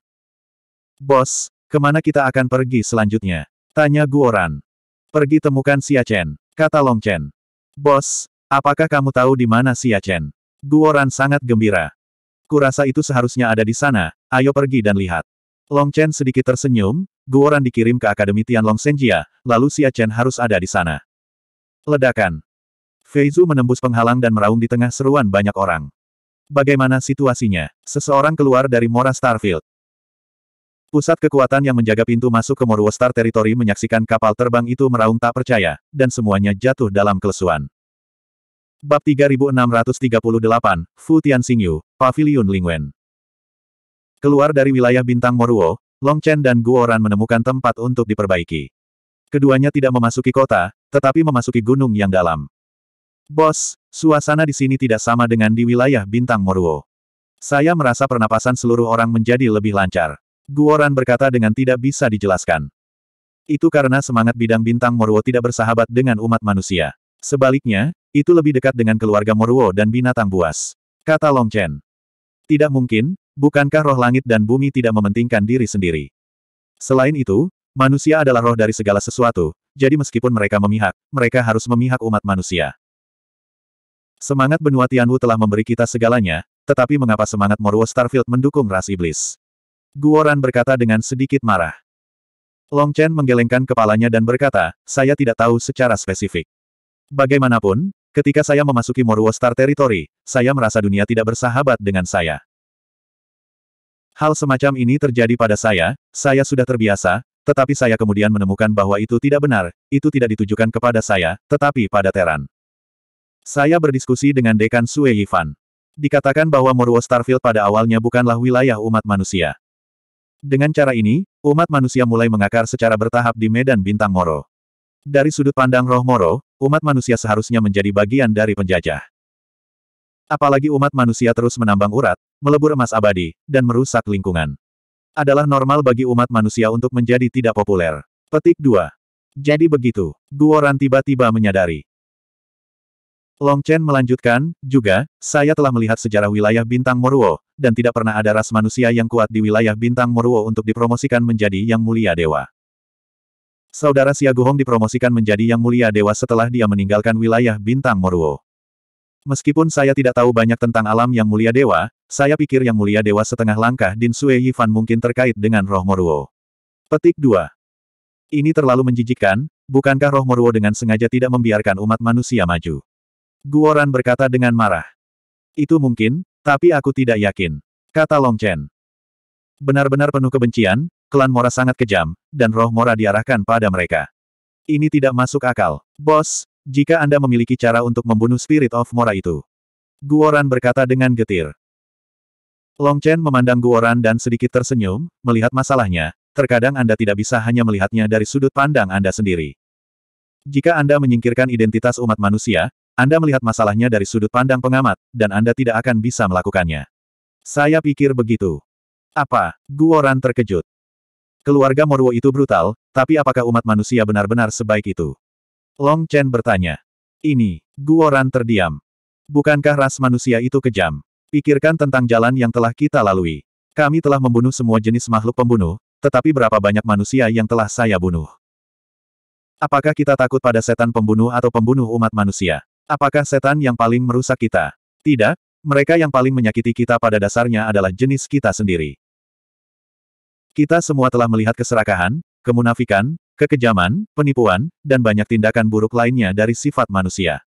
Bos, kemana kita akan pergi selanjutnya? Tanya Guoran. Pergi temukan Xia Chen, kata Long Chen. Bos, apakah kamu tahu di mana Xia Chen? Guoran sangat gembira. Kurasa itu seharusnya ada di sana, ayo pergi dan lihat. Long Chen sedikit tersenyum, Guoran dikirim ke Akademi Tianlong Senjia, lalu Xia Chen harus ada di sana. Ledakan. Feizu menembus penghalang dan meraung di tengah seruan banyak orang. Bagaimana situasinya? Seseorang keluar dari Mora Starfield. Pusat kekuatan yang menjaga pintu masuk ke Moruo Star Territory menyaksikan kapal terbang itu meraung tak percaya, dan semuanya jatuh dalam kelesuan. Bab 3638, Fu Tianxingyu, Paviliun Lingwen. Keluar dari wilayah bintang Moruo, Long Chen dan Guoran menemukan tempat untuk diperbaiki. Keduanya tidak memasuki kota, tetapi memasuki gunung yang dalam. Bos, suasana di sini tidak sama dengan di wilayah Bintang Moruo. Saya merasa pernapasan seluruh orang menjadi lebih lancar. Guoran berkata dengan tidak bisa dijelaskan. Itu karena semangat bidang Bintang Moruo tidak bersahabat dengan umat manusia. Sebaliknya, itu lebih dekat dengan keluarga Moruo dan binatang buas. Kata Long Chen. Tidak mungkin, bukankah roh langit dan bumi tidak mementingkan diri sendiri? Selain itu, manusia adalah roh dari segala sesuatu, jadi meskipun mereka memihak, mereka harus memihak umat manusia. Semangat benua Tianwu telah memberi kita segalanya, tetapi mengapa semangat Moruo Starfield mendukung ras iblis? Guoran berkata dengan sedikit marah. Long Chen menggelengkan kepalanya dan berkata, saya tidak tahu secara spesifik. Bagaimanapun, ketika saya memasuki Moruo Star Territory, saya merasa dunia tidak bersahabat dengan saya. Hal semacam ini terjadi pada saya, saya sudah terbiasa, tetapi saya kemudian menemukan bahwa itu tidak benar, itu tidak ditujukan kepada saya, tetapi pada Teran. Saya berdiskusi dengan Dekan Sue Yifan. Dikatakan bahwa Moruo Starfield pada awalnya bukanlah wilayah umat manusia. Dengan cara ini, umat manusia mulai mengakar secara bertahap di medan bintang Moro. Dari sudut pandang roh Moro, umat manusia seharusnya menjadi bagian dari penjajah. Apalagi umat manusia terus menambang urat, melebur emas abadi, dan merusak lingkungan. Adalah normal bagi umat manusia untuk menjadi tidak populer. Petik 2. Jadi begitu, Guoran tiba-tiba menyadari. Long Chen melanjutkan, juga, saya telah melihat sejarah wilayah bintang Moruo, dan tidak pernah ada ras manusia yang kuat di wilayah bintang Moruo untuk dipromosikan menjadi yang mulia dewa. Saudara Siaguhong dipromosikan menjadi yang mulia dewa setelah dia meninggalkan wilayah bintang Moruo. Meskipun saya tidak tahu banyak tentang alam yang mulia dewa, saya pikir yang mulia dewa setengah langkah Din Sue Yifan mungkin terkait dengan roh Moruo. Petik 2. Ini terlalu menjijikkan, bukankah roh Moruo dengan sengaja tidak membiarkan umat manusia maju? Guoran berkata dengan marah. Itu mungkin, tapi aku tidak yakin. Kata Long Chen. Benar-benar penuh kebencian, klan Mora sangat kejam, dan roh Mora diarahkan pada mereka. Ini tidak masuk akal. Bos, jika Anda memiliki cara untuk membunuh Spirit of Mora itu. Guoran berkata dengan getir. Long Chen memandang Guoran dan sedikit tersenyum, melihat masalahnya, terkadang Anda tidak bisa hanya melihatnya dari sudut pandang Anda sendiri. Jika Anda menyingkirkan identitas umat manusia, Anda melihat masalahnya dari sudut pandang pengamat, dan Anda tidak akan bisa melakukannya. Saya pikir begitu. Apa? Guoran terkejut. Keluarga Moruo itu brutal, tapi apakah umat manusia benar-benar sebaik itu? Long Chen bertanya. Ini, Guoran terdiam. Bukankah ras manusia itu kejam? Pikirkan tentang jalan yang telah kita lalui. Kami telah membunuh semua jenis makhluk pembunuh, tetapi berapa banyak manusia yang telah saya bunuh? Apakah kita takut pada setan pembunuh atau pembunuh umat manusia? Apakah setan yang paling merusak kita? Tidak, mereka yang paling menyakiti kita pada dasarnya adalah jenis kita sendiri. Kita semua telah melihat keserakahan, kemunafikan, kekejaman, penipuan, dan banyak tindakan buruk lainnya dari sifat manusia.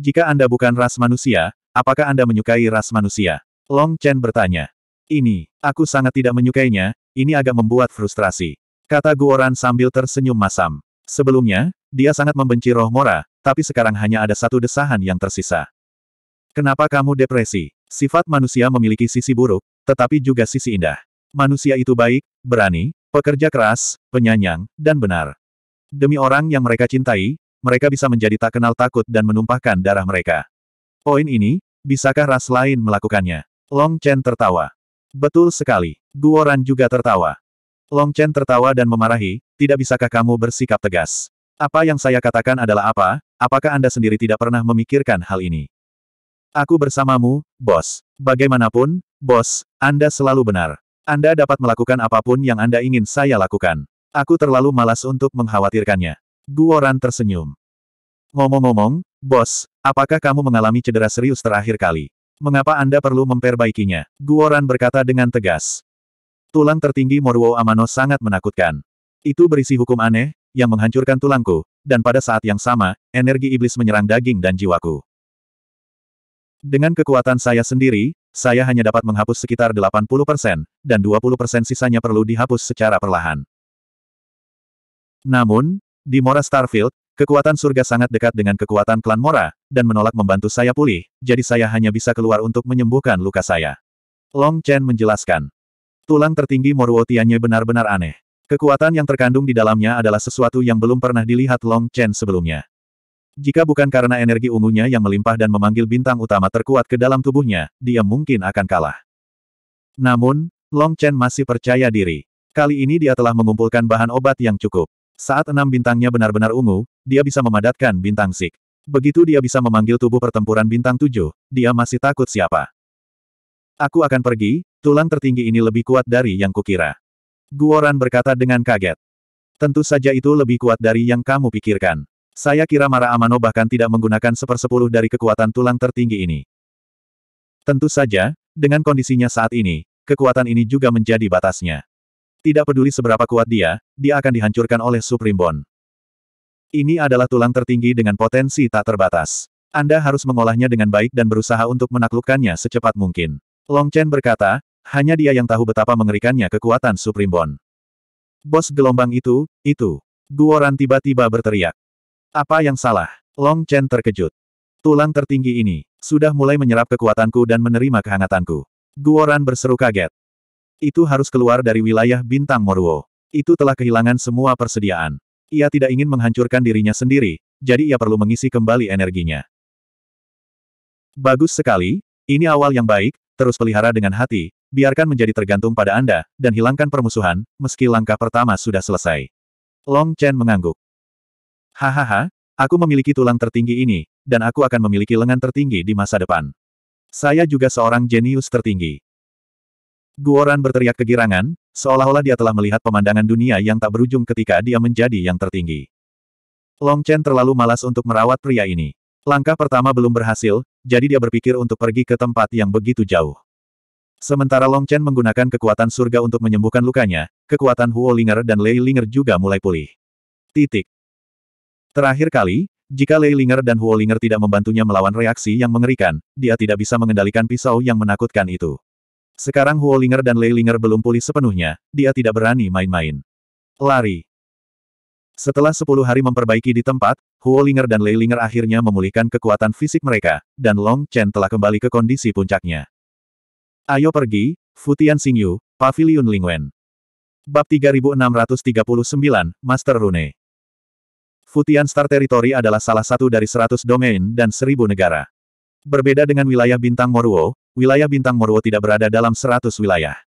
Jika Anda bukan ras manusia, apakah Anda menyukai ras manusia? Long Chen bertanya. Ini, aku sangat tidak menyukainya, ini agak membuat frustrasi. Kata Guoran sambil tersenyum masam. Sebelumnya, dia sangat membenci roh Mora, tapi sekarang hanya ada satu desahan yang tersisa. Kenapa kamu depresi? Sifat manusia memiliki sisi buruk, tetapi juga sisi indah. Manusia itu baik, berani, Pekerja keras, penyanyang, dan benar. Demi orang yang mereka cintai, mereka bisa menjadi tak kenal takut dan menumpahkan darah mereka. Poin ini, bisakah ras lain melakukannya? Long Chen tertawa. Betul sekali. Guoran juga tertawa. Long Chen tertawa dan memarahi, tidak bisakah kamu bersikap tegas? Apa yang saya katakan adalah apa, apakah Anda sendiri tidak pernah memikirkan hal ini? Aku bersamamu, bos. Bagaimanapun, bos, Anda selalu benar. Anda dapat melakukan apapun yang Anda ingin saya lakukan. Aku terlalu malas untuk mengkhawatirkannya. Guoran tersenyum. Ngomong-ngomong, bos, apakah kamu mengalami cedera serius terakhir kali? Mengapa Anda perlu memperbaikinya? Guoran berkata dengan tegas. Tulang tertinggi Moruo Amano sangat menakutkan. Itu berisi hukum aneh, yang menghancurkan tulangku, dan pada saat yang sama, energi iblis menyerang daging dan jiwaku. Dengan kekuatan saya sendiri, saya hanya dapat menghapus sekitar 80%, dan 20% sisanya perlu dihapus secara perlahan. Namun, di Mora Starfield, kekuatan surga sangat dekat dengan kekuatan klan Mora, dan menolak membantu saya pulih, jadi saya hanya bisa keluar untuk menyembuhkan luka saya. Long Chen menjelaskan. Tulang tertinggi Moruo Tianye benar-benar aneh. Kekuatan yang terkandung di dalamnya adalah sesuatu yang belum pernah dilihat Long Chen sebelumnya. Jika bukan karena energi ungunya yang melimpah dan memanggil bintang utama terkuat ke dalam tubuhnya, dia mungkin akan kalah. Namun, Long Chen masih percaya diri. Kali ini dia telah mengumpulkan bahan obat yang cukup. Saat enam bintangnya benar-benar ungu, dia bisa memadatkan bintang Sik. Begitu dia bisa memanggil tubuh pertempuran bintang tujuh, dia masih takut siapa. Aku akan pergi, tulang tertinggi ini lebih kuat dari yang kukira. Guoran berkata dengan kaget. Tentu saja itu lebih kuat dari yang kamu pikirkan. Saya kira Mara Amano bahkan tidak menggunakan sepersepuluh dari kekuatan tulang tertinggi ini. Tentu saja, dengan kondisinya saat ini, kekuatan ini juga menjadi batasnya. Tidak peduli seberapa kuat dia, dia akan dihancurkan oleh Supreme Bond. Ini adalah tulang tertinggi dengan potensi tak terbatas. Anda harus mengolahnya dengan baik dan berusaha untuk menaklukkannya secepat mungkin. Long Chen berkata, hanya dia yang tahu betapa mengerikannya kekuatan Supreme Bond. Bos gelombang itu, itu. Guoran tiba-tiba berteriak. Apa yang salah? Long Chen terkejut. Tulang tertinggi ini, sudah mulai menyerap kekuatanku dan menerima kehangatanku. Guoran berseru kaget. Itu harus keluar dari wilayah bintang Moruo. Itu telah kehilangan semua persediaan. Ia tidak ingin menghancurkan dirinya sendiri, jadi ia perlu mengisi kembali energinya. Bagus sekali, ini awal yang baik, terus pelihara dengan hati, biarkan menjadi tergantung pada Anda, dan hilangkan permusuhan, meski langkah pertama sudah selesai. Long Chen mengangguk. Hahaha, aku memiliki tulang tertinggi ini, dan aku akan memiliki lengan tertinggi di masa depan. Saya juga seorang jenius tertinggi. Guoran berteriak kegirangan, seolah-olah dia telah melihat pemandangan dunia yang tak berujung ketika dia menjadi yang tertinggi. Long Chen terlalu malas untuk merawat pria ini. Langkah pertama belum berhasil, jadi dia berpikir untuk pergi ke tempat yang begitu jauh. Sementara Long Chen menggunakan kekuatan surga untuk menyembuhkan lukanya, kekuatan Huo Linger dan Lei Linger juga mulai pulih. Titik. Terakhir kali, jika Lei Ling'er dan Huo Ling'er tidak membantunya melawan reaksi yang mengerikan, dia tidak bisa mengendalikan pisau yang menakutkan itu. Sekarang Huo Ling'er dan Lei Ling'er belum pulih sepenuhnya, dia tidak berani main-main. Lari. Setelah sepuluh hari memperbaiki di tempat, Huo Ling'er dan Lei Ling'er akhirnya memulihkan kekuatan fisik mereka, dan Long Chen telah kembali ke kondisi puncaknya. Ayo pergi, Futian Xingyu, Pavilion Lingwen. Bab 3639, Master Rune. Futian Star Territory adalah salah satu dari seratus domain dan seribu negara. Berbeda dengan wilayah bintang Moruo, wilayah bintang Moruo tidak berada dalam seratus wilayah.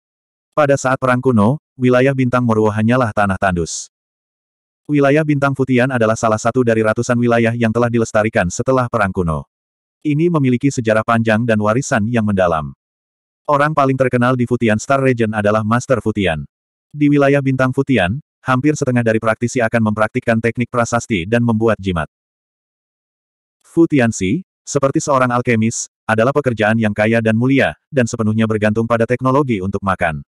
Pada saat perang kuno, wilayah bintang Moruo hanyalah tanah tandus. Wilayah bintang Futian adalah salah satu dari ratusan wilayah yang telah dilestarikan setelah perang kuno. Ini memiliki sejarah panjang dan warisan yang mendalam. Orang paling terkenal di Futian Star Region adalah Master Futian. Di wilayah bintang Futian, Hampir setengah dari praktisi akan mempraktikkan teknik prasasti dan membuat jimat. Fu Tianxi, seperti seorang alkemis, adalah pekerjaan yang kaya dan mulia, dan sepenuhnya bergantung pada teknologi untuk makan.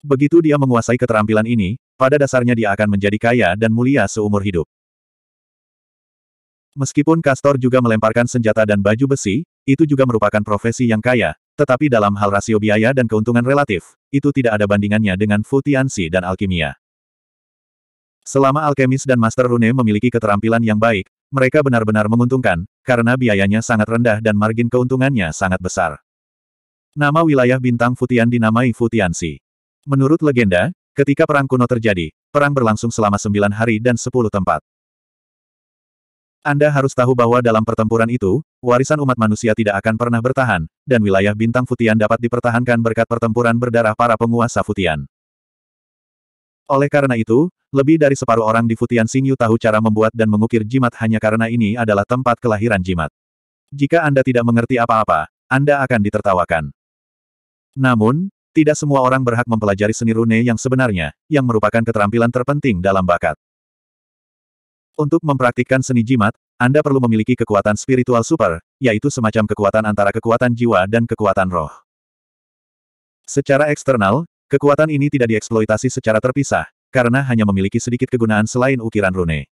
Begitu dia menguasai keterampilan ini, pada dasarnya dia akan menjadi kaya dan mulia seumur hidup. Meskipun Kastor juga melemparkan senjata dan baju besi, itu juga merupakan profesi yang kaya, tetapi dalam hal rasio biaya dan keuntungan relatif, itu tidak ada bandingannya dengan Fu dan alkimia. Selama alkemis dan Master Rune memiliki keterampilan yang baik, mereka benar-benar menguntungkan, karena biayanya sangat rendah dan margin keuntungannya sangat besar. Nama wilayah bintang Futian dinamai Futiansi. Menurut legenda, ketika perang kuno terjadi, perang berlangsung selama sembilan hari dan sepuluh tempat. Anda harus tahu bahwa dalam pertempuran itu, warisan umat manusia tidak akan pernah bertahan, dan wilayah bintang Futian dapat dipertahankan berkat pertempuran berdarah para penguasa Futian. Oleh karena itu, lebih dari separuh orang di Futian Xingyu tahu cara membuat dan mengukir jimat hanya karena ini adalah tempat kelahiran jimat. Jika Anda tidak mengerti apa-apa, Anda akan ditertawakan. Namun, tidak semua orang berhak mempelajari seni rune yang sebenarnya, yang merupakan keterampilan terpenting dalam bakat. Untuk mempraktikkan seni jimat, Anda perlu memiliki kekuatan spiritual super, yaitu semacam kekuatan antara kekuatan jiwa dan kekuatan roh. Secara eksternal, Kekuatan ini tidak dieksploitasi secara terpisah, karena hanya memiliki sedikit kegunaan selain ukiran rune.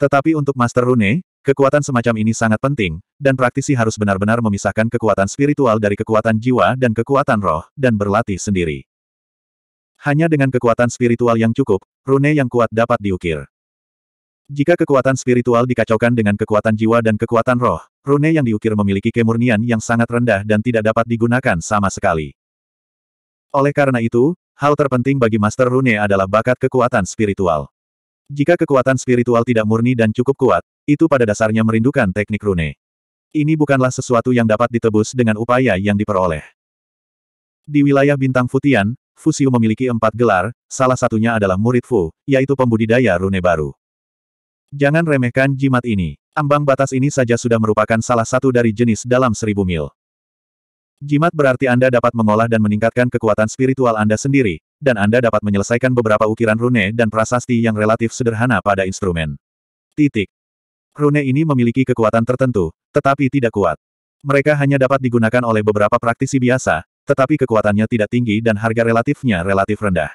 Tetapi untuk Master Rune, kekuatan semacam ini sangat penting, dan praktisi harus benar-benar memisahkan kekuatan spiritual dari kekuatan jiwa dan kekuatan roh, dan berlatih sendiri. Hanya dengan kekuatan spiritual yang cukup, rune yang kuat dapat diukir. Jika kekuatan spiritual dikacaukan dengan kekuatan jiwa dan kekuatan roh, rune yang diukir memiliki kemurnian yang sangat rendah dan tidak dapat digunakan sama sekali. Oleh karena itu, hal terpenting bagi Master Rune adalah bakat kekuatan spiritual. Jika kekuatan spiritual tidak murni dan cukup kuat, itu pada dasarnya merindukan teknik rune. Ini bukanlah sesuatu yang dapat ditebus dengan upaya yang diperoleh. Di wilayah Bintang Futian, Fusiu memiliki empat gelar, salah satunya adalah murid Fu, yaitu pembudidaya rune baru. Jangan remehkan jimat ini. Ambang batas ini saja sudah merupakan salah satu dari jenis dalam seribu mil. Jimat berarti Anda dapat mengolah dan meningkatkan kekuatan spiritual Anda sendiri, dan Anda dapat menyelesaikan beberapa ukiran rune dan prasasti yang relatif sederhana pada instrumen. Titik. Rune ini memiliki kekuatan tertentu, tetapi tidak kuat. Mereka hanya dapat digunakan oleh beberapa praktisi biasa, tetapi kekuatannya tidak tinggi dan harga relatifnya relatif rendah.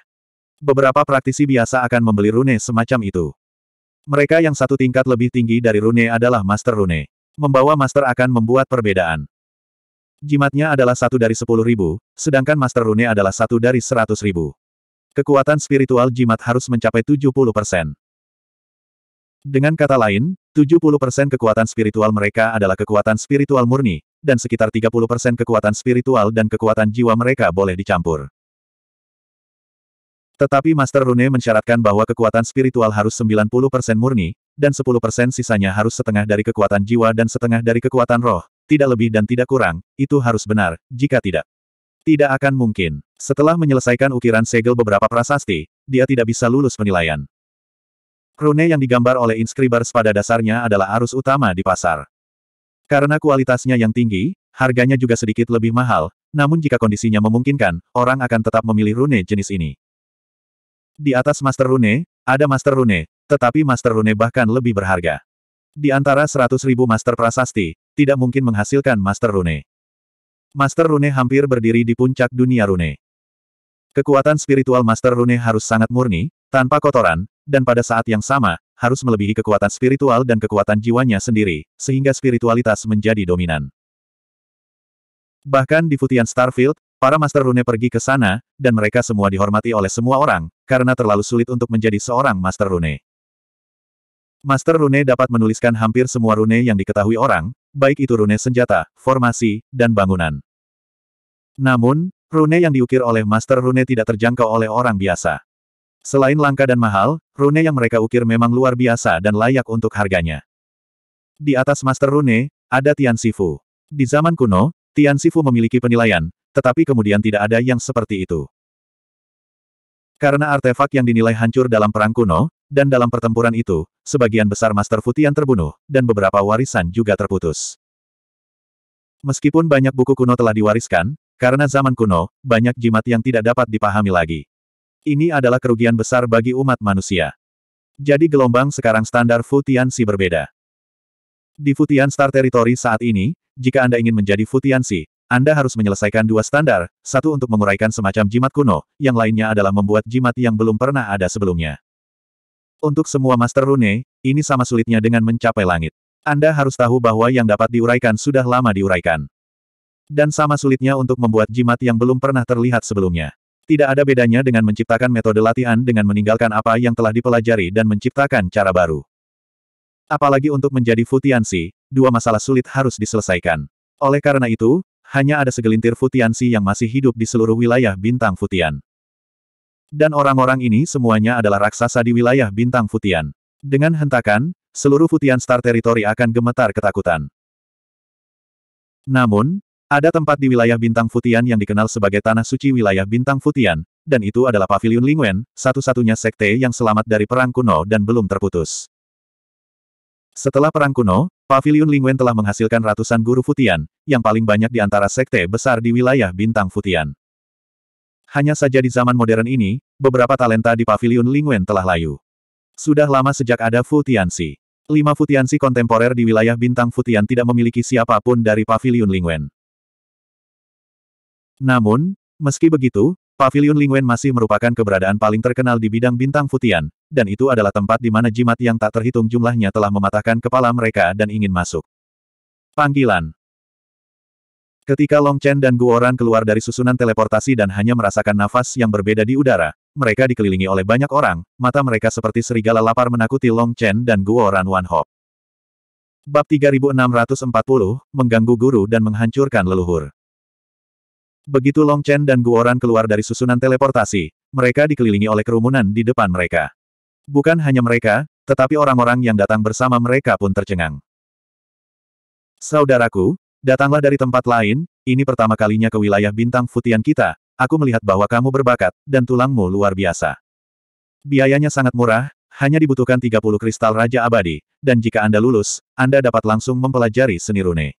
Beberapa praktisi biasa akan membeli rune semacam itu. Mereka yang satu tingkat lebih tinggi dari rune adalah master rune. Membawa master akan membuat perbedaan. Jimatnya adalah satu dari sepuluh ribu, sedangkan Master Rune adalah satu dari seratus ribu. Kekuatan spiritual jimat harus mencapai 70 persen. Dengan kata lain, 70 persen kekuatan spiritual mereka adalah kekuatan spiritual murni, dan sekitar 30 persen kekuatan spiritual dan kekuatan jiwa mereka boleh dicampur. Tetapi Master Rune mensyaratkan bahwa kekuatan spiritual harus 90 persen murni, dan 10 persen sisanya harus setengah dari kekuatan jiwa dan setengah dari kekuatan roh, tidak lebih dan tidak kurang, itu harus benar, jika tidak. Tidak akan mungkin. Setelah menyelesaikan ukiran segel beberapa prasasti, dia tidak bisa lulus penilaian. Rune yang digambar oleh inscribers pada dasarnya adalah arus utama di pasar. Karena kualitasnya yang tinggi, harganya juga sedikit lebih mahal, namun jika kondisinya memungkinkan, orang akan tetap memilih rune jenis ini. Di atas master rune, ada master rune, tetapi master rune bahkan lebih berharga. Di antara 100.000 master prasasti, tidak mungkin menghasilkan Master Rune. Master Rune hampir berdiri di puncak dunia Rune. Kekuatan spiritual Master Rune harus sangat murni, tanpa kotoran, dan pada saat yang sama, harus melebihi kekuatan spiritual dan kekuatan jiwanya sendiri, sehingga spiritualitas menjadi dominan. Bahkan di Futian Starfield, para Master Rune pergi ke sana, dan mereka semua dihormati oleh semua orang, karena terlalu sulit untuk menjadi seorang Master Rune. Master rune dapat menuliskan hampir semua rune yang diketahui orang, baik itu rune senjata, formasi, dan bangunan. Namun, rune yang diukir oleh Master Rune tidak terjangkau oleh orang biasa. Selain langka dan mahal, rune yang mereka ukir memang luar biasa dan layak untuk harganya. Di atas Master Rune, ada Tian Sifu. Di zaman kuno, Tian Sifu memiliki penilaian, tetapi kemudian tidak ada yang seperti itu. Karena artefak yang dinilai hancur dalam perang kuno, dan dalam pertempuran itu, sebagian besar Master Futian terbunuh, dan beberapa warisan juga terputus. Meskipun banyak buku kuno telah diwariskan, karena zaman kuno, banyak jimat yang tidak dapat dipahami lagi. Ini adalah kerugian besar bagi umat manusia. Jadi gelombang sekarang standar Futian si berbeda. Di Futian Star Territory saat ini, jika Anda ingin menjadi Futian si, anda harus menyelesaikan dua standar, satu untuk menguraikan semacam jimat kuno, yang lainnya adalah membuat jimat yang belum pernah ada sebelumnya. Untuk semua Master Rune, ini sama sulitnya dengan mencapai langit. Anda harus tahu bahwa yang dapat diuraikan sudah lama diuraikan. Dan sama sulitnya untuk membuat jimat yang belum pernah terlihat sebelumnya. Tidak ada bedanya dengan menciptakan metode latihan dengan meninggalkan apa yang telah dipelajari dan menciptakan cara baru. Apalagi untuk menjadi futiansi, dua masalah sulit harus diselesaikan. Oleh karena itu, hanya ada segelintir Futiansi yang masih hidup di seluruh wilayah bintang Futian. Dan orang-orang ini semuanya adalah raksasa di wilayah bintang Futian. Dengan hentakan, seluruh Futian Star Territory akan gemetar ketakutan. Namun, ada tempat di wilayah bintang Futian yang dikenal sebagai Tanah Suci Wilayah Bintang Futian, dan itu adalah Pavilion Lingwen, satu-satunya sekte yang selamat dari perang kuno dan belum terputus. Setelah Perang Kuno, Pavilion Lingwen telah menghasilkan ratusan guru Futian, yang paling banyak di antara sekte besar di wilayah Bintang Futian. Hanya saja di zaman modern ini, beberapa talenta di Pavilion Lingwen telah layu. Sudah lama sejak ada Futiansi. Lima Futiansi kontemporer di wilayah Bintang Futian tidak memiliki siapapun dari Pavilion Lingwen. Namun, meski begitu, Pavilion Lingwen masih merupakan keberadaan paling terkenal di bidang bintang futian, dan itu adalah tempat di mana jimat yang tak terhitung jumlahnya telah mematahkan kepala mereka dan ingin masuk. Panggilan Ketika Long Chen dan Guoran keluar dari susunan teleportasi dan hanya merasakan nafas yang berbeda di udara, mereka dikelilingi oleh banyak orang, mata mereka seperti serigala lapar menakuti Long Chen dan Guoran Wan Hop. Bab 3640, Mengganggu Guru dan Menghancurkan Leluhur Begitu Long Chen dan Guoran keluar dari susunan teleportasi, mereka dikelilingi oleh kerumunan di depan mereka. Bukan hanya mereka, tetapi orang-orang yang datang bersama mereka pun tercengang. Saudaraku, datanglah dari tempat lain, ini pertama kalinya ke wilayah bintang futian kita, aku melihat bahwa kamu berbakat, dan tulangmu luar biasa. Biayanya sangat murah, hanya dibutuhkan 30 kristal Raja Abadi, dan jika Anda lulus, Anda dapat langsung mempelajari seni rune.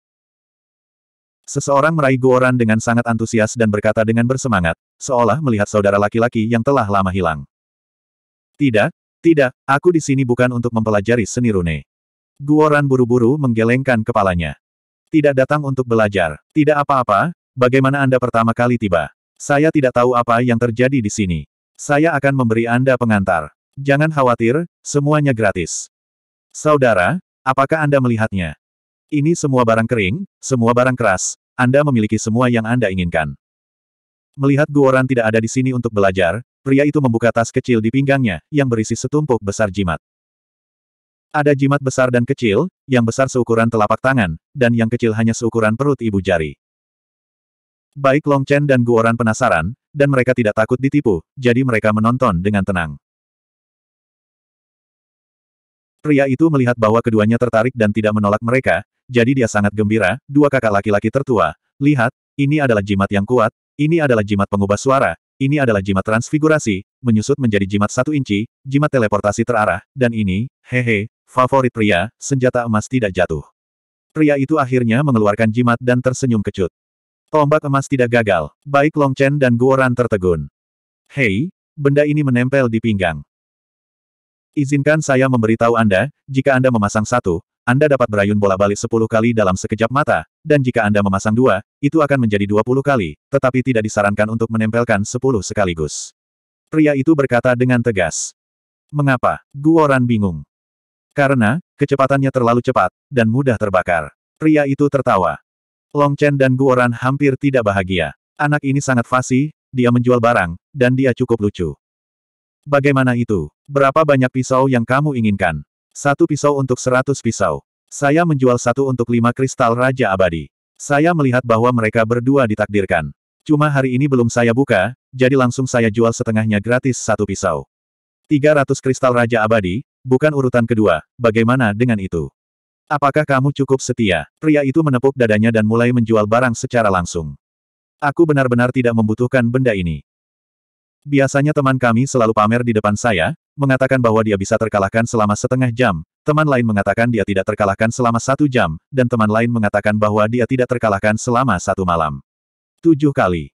Seseorang meraih Guoran dengan sangat antusias dan berkata dengan bersemangat, seolah melihat saudara laki-laki yang telah lama hilang. Tidak, tidak, aku di sini bukan untuk mempelajari seni rune. Guoran buru-buru menggelengkan kepalanya. Tidak datang untuk belajar. Tidak apa-apa, bagaimana Anda pertama kali tiba? Saya tidak tahu apa yang terjadi di sini. Saya akan memberi Anda pengantar. Jangan khawatir, semuanya gratis. Saudara, apakah Anda melihatnya? Ini semua barang kering, semua barang keras, Anda memiliki semua yang Anda inginkan. Melihat Guoran tidak ada di sini untuk belajar, pria itu membuka tas kecil di pinggangnya, yang berisi setumpuk besar jimat. Ada jimat besar dan kecil, yang besar seukuran telapak tangan, dan yang kecil hanya seukuran perut ibu jari. Baik Long Chen dan Guoran penasaran, dan mereka tidak takut ditipu, jadi mereka menonton dengan tenang. Pria itu melihat bahwa keduanya tertarik dan tidak menolak mereka, jadi dia sangat gembira, dua kakak laki-laki tertua. Lihat, ini adalah jimat yang kuat, ini adalah jimat pengubah suara, ini adalah jimat transfigurasi, menyusut menjadi jimat satu inci, jimat teleportasi terarah, dan ini, hehe, favorit pria, senjata emas tidak jatuh. Pria itu akhirnya mengeluarkan jimat dan tersenyum kecut. Tombak emas tidak gagal, baik Long Chen dan Guoran tertegun. Hei, benda ini menempel di pinggang. Izinkan saya memberitahu Anda, jika Anda memasang satu, anda dapat berayun bola balik 10 kali dalam sekejap mata, dan jika Anda memasang dua, itu akan menjadi 20 kali, tetapi tidak disarankan untuk menempelkan 10 sekaligus. Pria itu berkata dengan tegas. Mengapa? Guoran bingung. Karena, kecepatannya terlalu cepat, dan mudah terbakar. Pria itu tertawa. Long Chen dan Guoran hampir tidak bahagia. Anak ini sangat fasih, dia menjual barang, dan dia cukup lucu. Bagaimana itu? Berapa banyak pisau yang kamu inginkan? Satu pisau untuk seratus pisau. Saya menjual satu untuk lima kristal Raja Abadi. Saya melihat bahwa mereka berdua ditakdirkan. Cuma hari ini belum saya buka, jadi langsung saya jual setengahnya gratis satu pisau. Tiga ratus kristal Raja Abadi, bukan urutan kedua, bagaimana dengan itu? Apakah kamu cukup setia? Pria itu menepuk dadanya dan mulai menjual barang secara langsung. Aku benar-benar tidak membutuhkan benda ini. Biasanya teman kami selalu pamer di depan saya, mengatakan bahwa dia bisa terkalahkan selama setengah jam, teman lain mengatakan dia tidak terkalahkan selama satu jam, dan teman lain mengatakan bahwa dia tidak terkalahkan selama satu malam. Tujuh kali.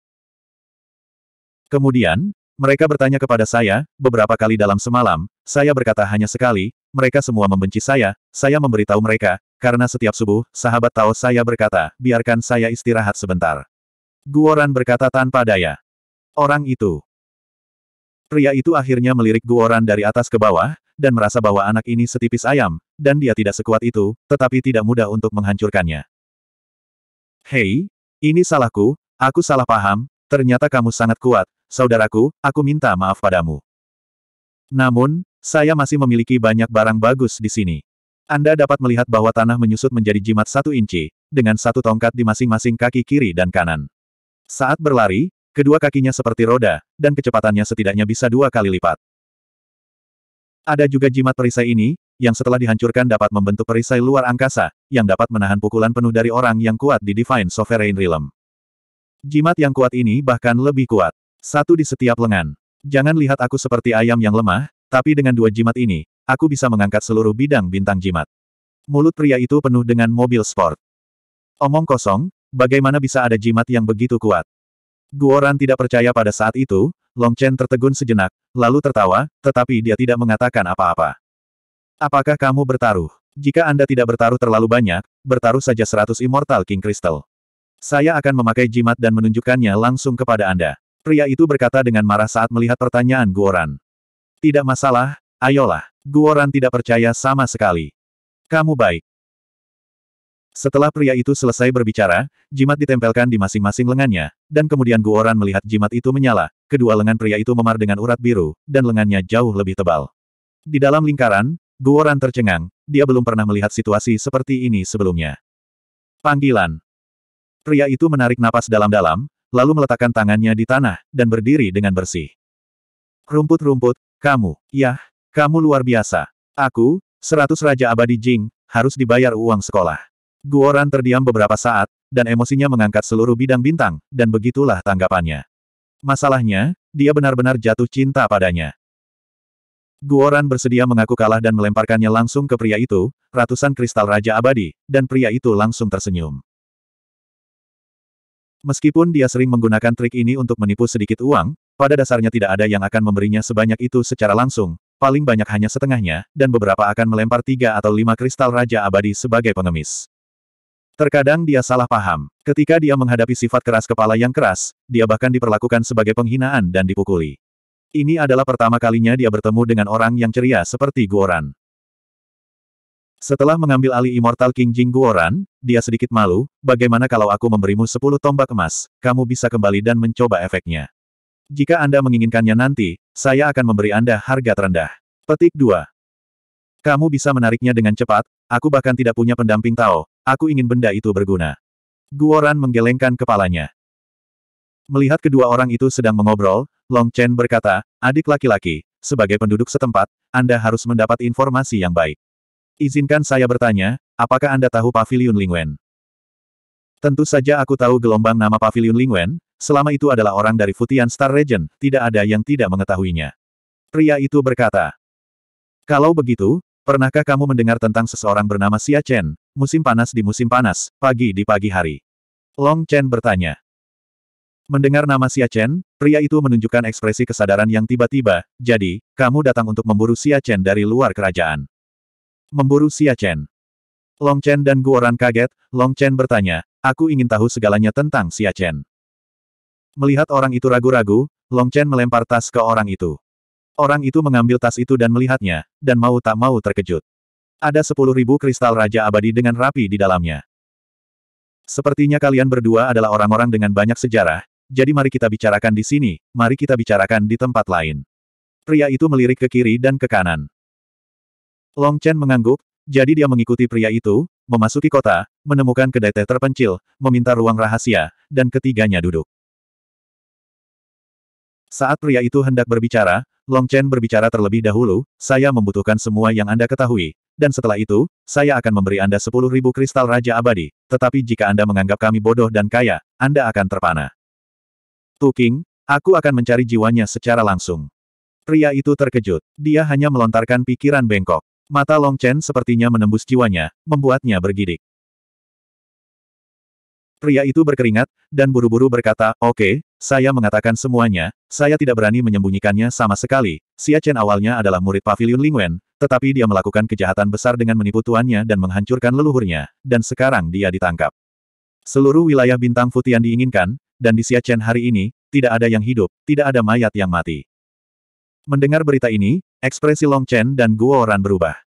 Kemudian, mereka bertanya kepada saya, beberapa kali dalam semalam, saya berkata hanya sekali, mereka semua membenci saya, saya memberitahu mereka, karena setiap subuh, sahabat tahu saya berkata, biarkan saya istirahat sebentar. Guoran berkata tanpa daya. Orang itu, Pria itu akhirnya melirik Guoran dari atas ke bawah, dan merasa bahwa anak ini setipis ayam, dan dia tidak sekuat itu, tetapi tidak mudah untuk menghancurkannya. Hei, ini salahku, aku salah paham, ternyata kamu sangat kuat, saudaraku, aku minta maaf padamu. Namun, saya masih memiliki banyak barang bagus di sini. Anda dapat melihat bahwa tanah menyusut menjadi jimat satu inci, dengan satu tongkat di masing-masing kaki kiri dan kanan. Saat berlari, Kedua kakinya seperti roda, dan kecepatannya setidaknya bisa dua kali lipat. Ada juga jimat perisai ini, yang setelah dihancurkan dapat membentuk perisai luar angkasa, yang dapat menahan pukulan penuh dari orang yang kuat di Divine Sovereign Realm. Jimat yang kuat ini bahkan lebih kuat. Satu di setiap lengan. Jangan lihat aku seperti ayam yang lemah, tapi dengan dua jimat ini, aku bisa mengangkat seluruh bidang bintang jimat. Mulut pria itu penuh dengan mobil sport. Omong kosong, bagaimana bisa ada jimat yang begitu kuat? Guoran tidak percaya pada saat itu, Long Chen tertegun sejenak, lalu tertawa, tetapi dia tidak mengatakan apa-apa. Apakah kamu bertaruh? Jika Anda tidak bertaruh terlalu banyak, bertaruh saja 100 Immortal King Crystal. Saya akan memakai jimat dan menunjukkannya langsung kepada Anda. Pria itu berkata dengan marah saat melihat pertanyaan Guoran. Tidak masalah, ayolah. Guoran tidak percaya sama sekali. Kamu baik. Setelah pria itu selesai berbicara, jimat ditempelkan di masing-masing lengannya, dan kemudian Guoran melihat jimat itu menyala, kedua lengan pria itu memar dengan urat biru, dan lengannya jauh lebih tebal. Di dalam lingkaran, Guoran tercengang, dia belum pernah melihat situasi seperti ini sebelumnya. Panggilan. Pria itu menarik napas dalam-dalam, lalu meletakkan tangannya di tanah, dan berdiri dengan bersih. Rumput-rumput, kamu, yah, kamu luar biasa. Aku, seratus Raja Abadi Jing, harus dibayar uang sekolah. Guoran terdiam beberapa saat, dan emosinya mengangkat seluruh bidang bintang, dan begitulah tanggapannya. Masalahnya, dia benar-benar jatuh cinta padanya. Guoran bersedia mengaku kalah dan melemparkannya langsung ke pria itu, ratusan kristal Raja Abadi, dan pria itu langsung tersenyum. Meskipun dia sering menggunakan trik ini untuk menipu sedikit uang, pada dasarnya tidak ada yang akan memberinya sebanyak itu secara langsung, paling banyak hanya setengahnya, dan beberapa akan melempar tiga atau lima kristal Raja Abadi sebagai pengemis. Terkadang dia salah paham. Ketika dia menghadapi sifat keras kepala yang keras, dia bahkan diperlakukan sebagai penghinaan dan dipukuli. Ini adalah pertama kalinya dia bertemu dengan orang yang ceria seperti Guoran. Setelah mengambil alih Immortal King Jing Guoran, dia sedikit malu, bagaimana kalau aku memberimu sepuluh tombak emas, kamu bisa kembali dan mencoba efeknya. Jika Anda menginginkannya nanti, saya akan memberi Anda harga terendah. Petik 2. Kamu bisa menariknya dengan cepat, aku bahkan tidak punya pendamping Tao, Aku ingin benda itu berguna. Guoran menggelengkan kepalanya. Melihat kedua orang itu sedang mengobrol, Long Chen berkata, adik laki-laki, sebagai penduduk setempat, Anda harus mendapat informasi yang baik. Izinkan saya bertanya, apakah Anda tahu Pavilion Lingwen? Tentu saja aku tahu gelombang nama Pavilion Lingwen, selama itu adalah orang dari Futian Star Region, tidak ada yang tidak mengetahuinya. Pria itu berkata, Kalau begitu, pernahkah kamu mendengar tentang seseorang bernama Xia Chen, Musim panas di musim panas, pagi di pagi hari. Long Chen bertanya. Mendengar nama Xia Chen, pria itu menunjukkan ekspresi kesadaran yang tiba-tiba, jadi, kamu datang untuk memburu Xia Chen dari luar kerajaan. Memburu Xia Chen. Long Chen dan Guoran kaget, Long Chen bertanya, aku ingin tahu segalanya tentang Xia Chen. Melihat orang itu ragu-ragu, Long Chen melempar tas ke orang itu. Orang itu mengambil tas itu dan melihatnya, dan mau tak mau terkejut. Ada sepuluh ribu kristal Raja Abadi dengan rapi di dalamnya. Sepertinya kalian berdua adalah orang-orang dengan banyak sejarah, jadi mari kita bicarakan di sini, mari kita bicarakan di tempat lain. Pria itu melirik ke kiri dan ke kanan. Long Chen mengangguk, jadi dia mengikuti pria itu, memasuki kota, menemukan kedai teh terpencil, meminta ruang rahasia, dan ketiganya duduk. Saat pria itu hendak berbicara, Long Chen berbicara terlebih dahulu, saya membutuhkan semua yang Anda ketahui, dan setelah itu, saya akan memberi Anda sepuluh ribu kristal Raja Abadi, tetapi jika Anda menganggap kami bodoh dan kaya, Anda akan terpana. Tuking, aku akan mencari jiwanya secara langsung. Pria itu terkejut. Dia hanya melontarkan pikiran bengkok. Mata Long Chen sepertinya menembus jiwanya, membuatnya bergidik. Pria itu berkeringat, dan buru-buru berkata, oke, okay, saya mengatakan semuanya, saya tidak berani menyembunyikannya sama sekali. Xia Chen awalnya adalah murid Pavilion Lingwen, tetapi dia melakukan kejahatan besar dengan menipu tuannya dan menghancurkan leluhurnya, dan sekarang dia ditangkap. Seluruh wilayah bintang Futian diinginkan, dan di Siachen hari ini, tidak ada yang hidup, tidak ada mayat yang mati. Mendengar berita ini, ekspresi Long Chen dan Guo Ran berubah.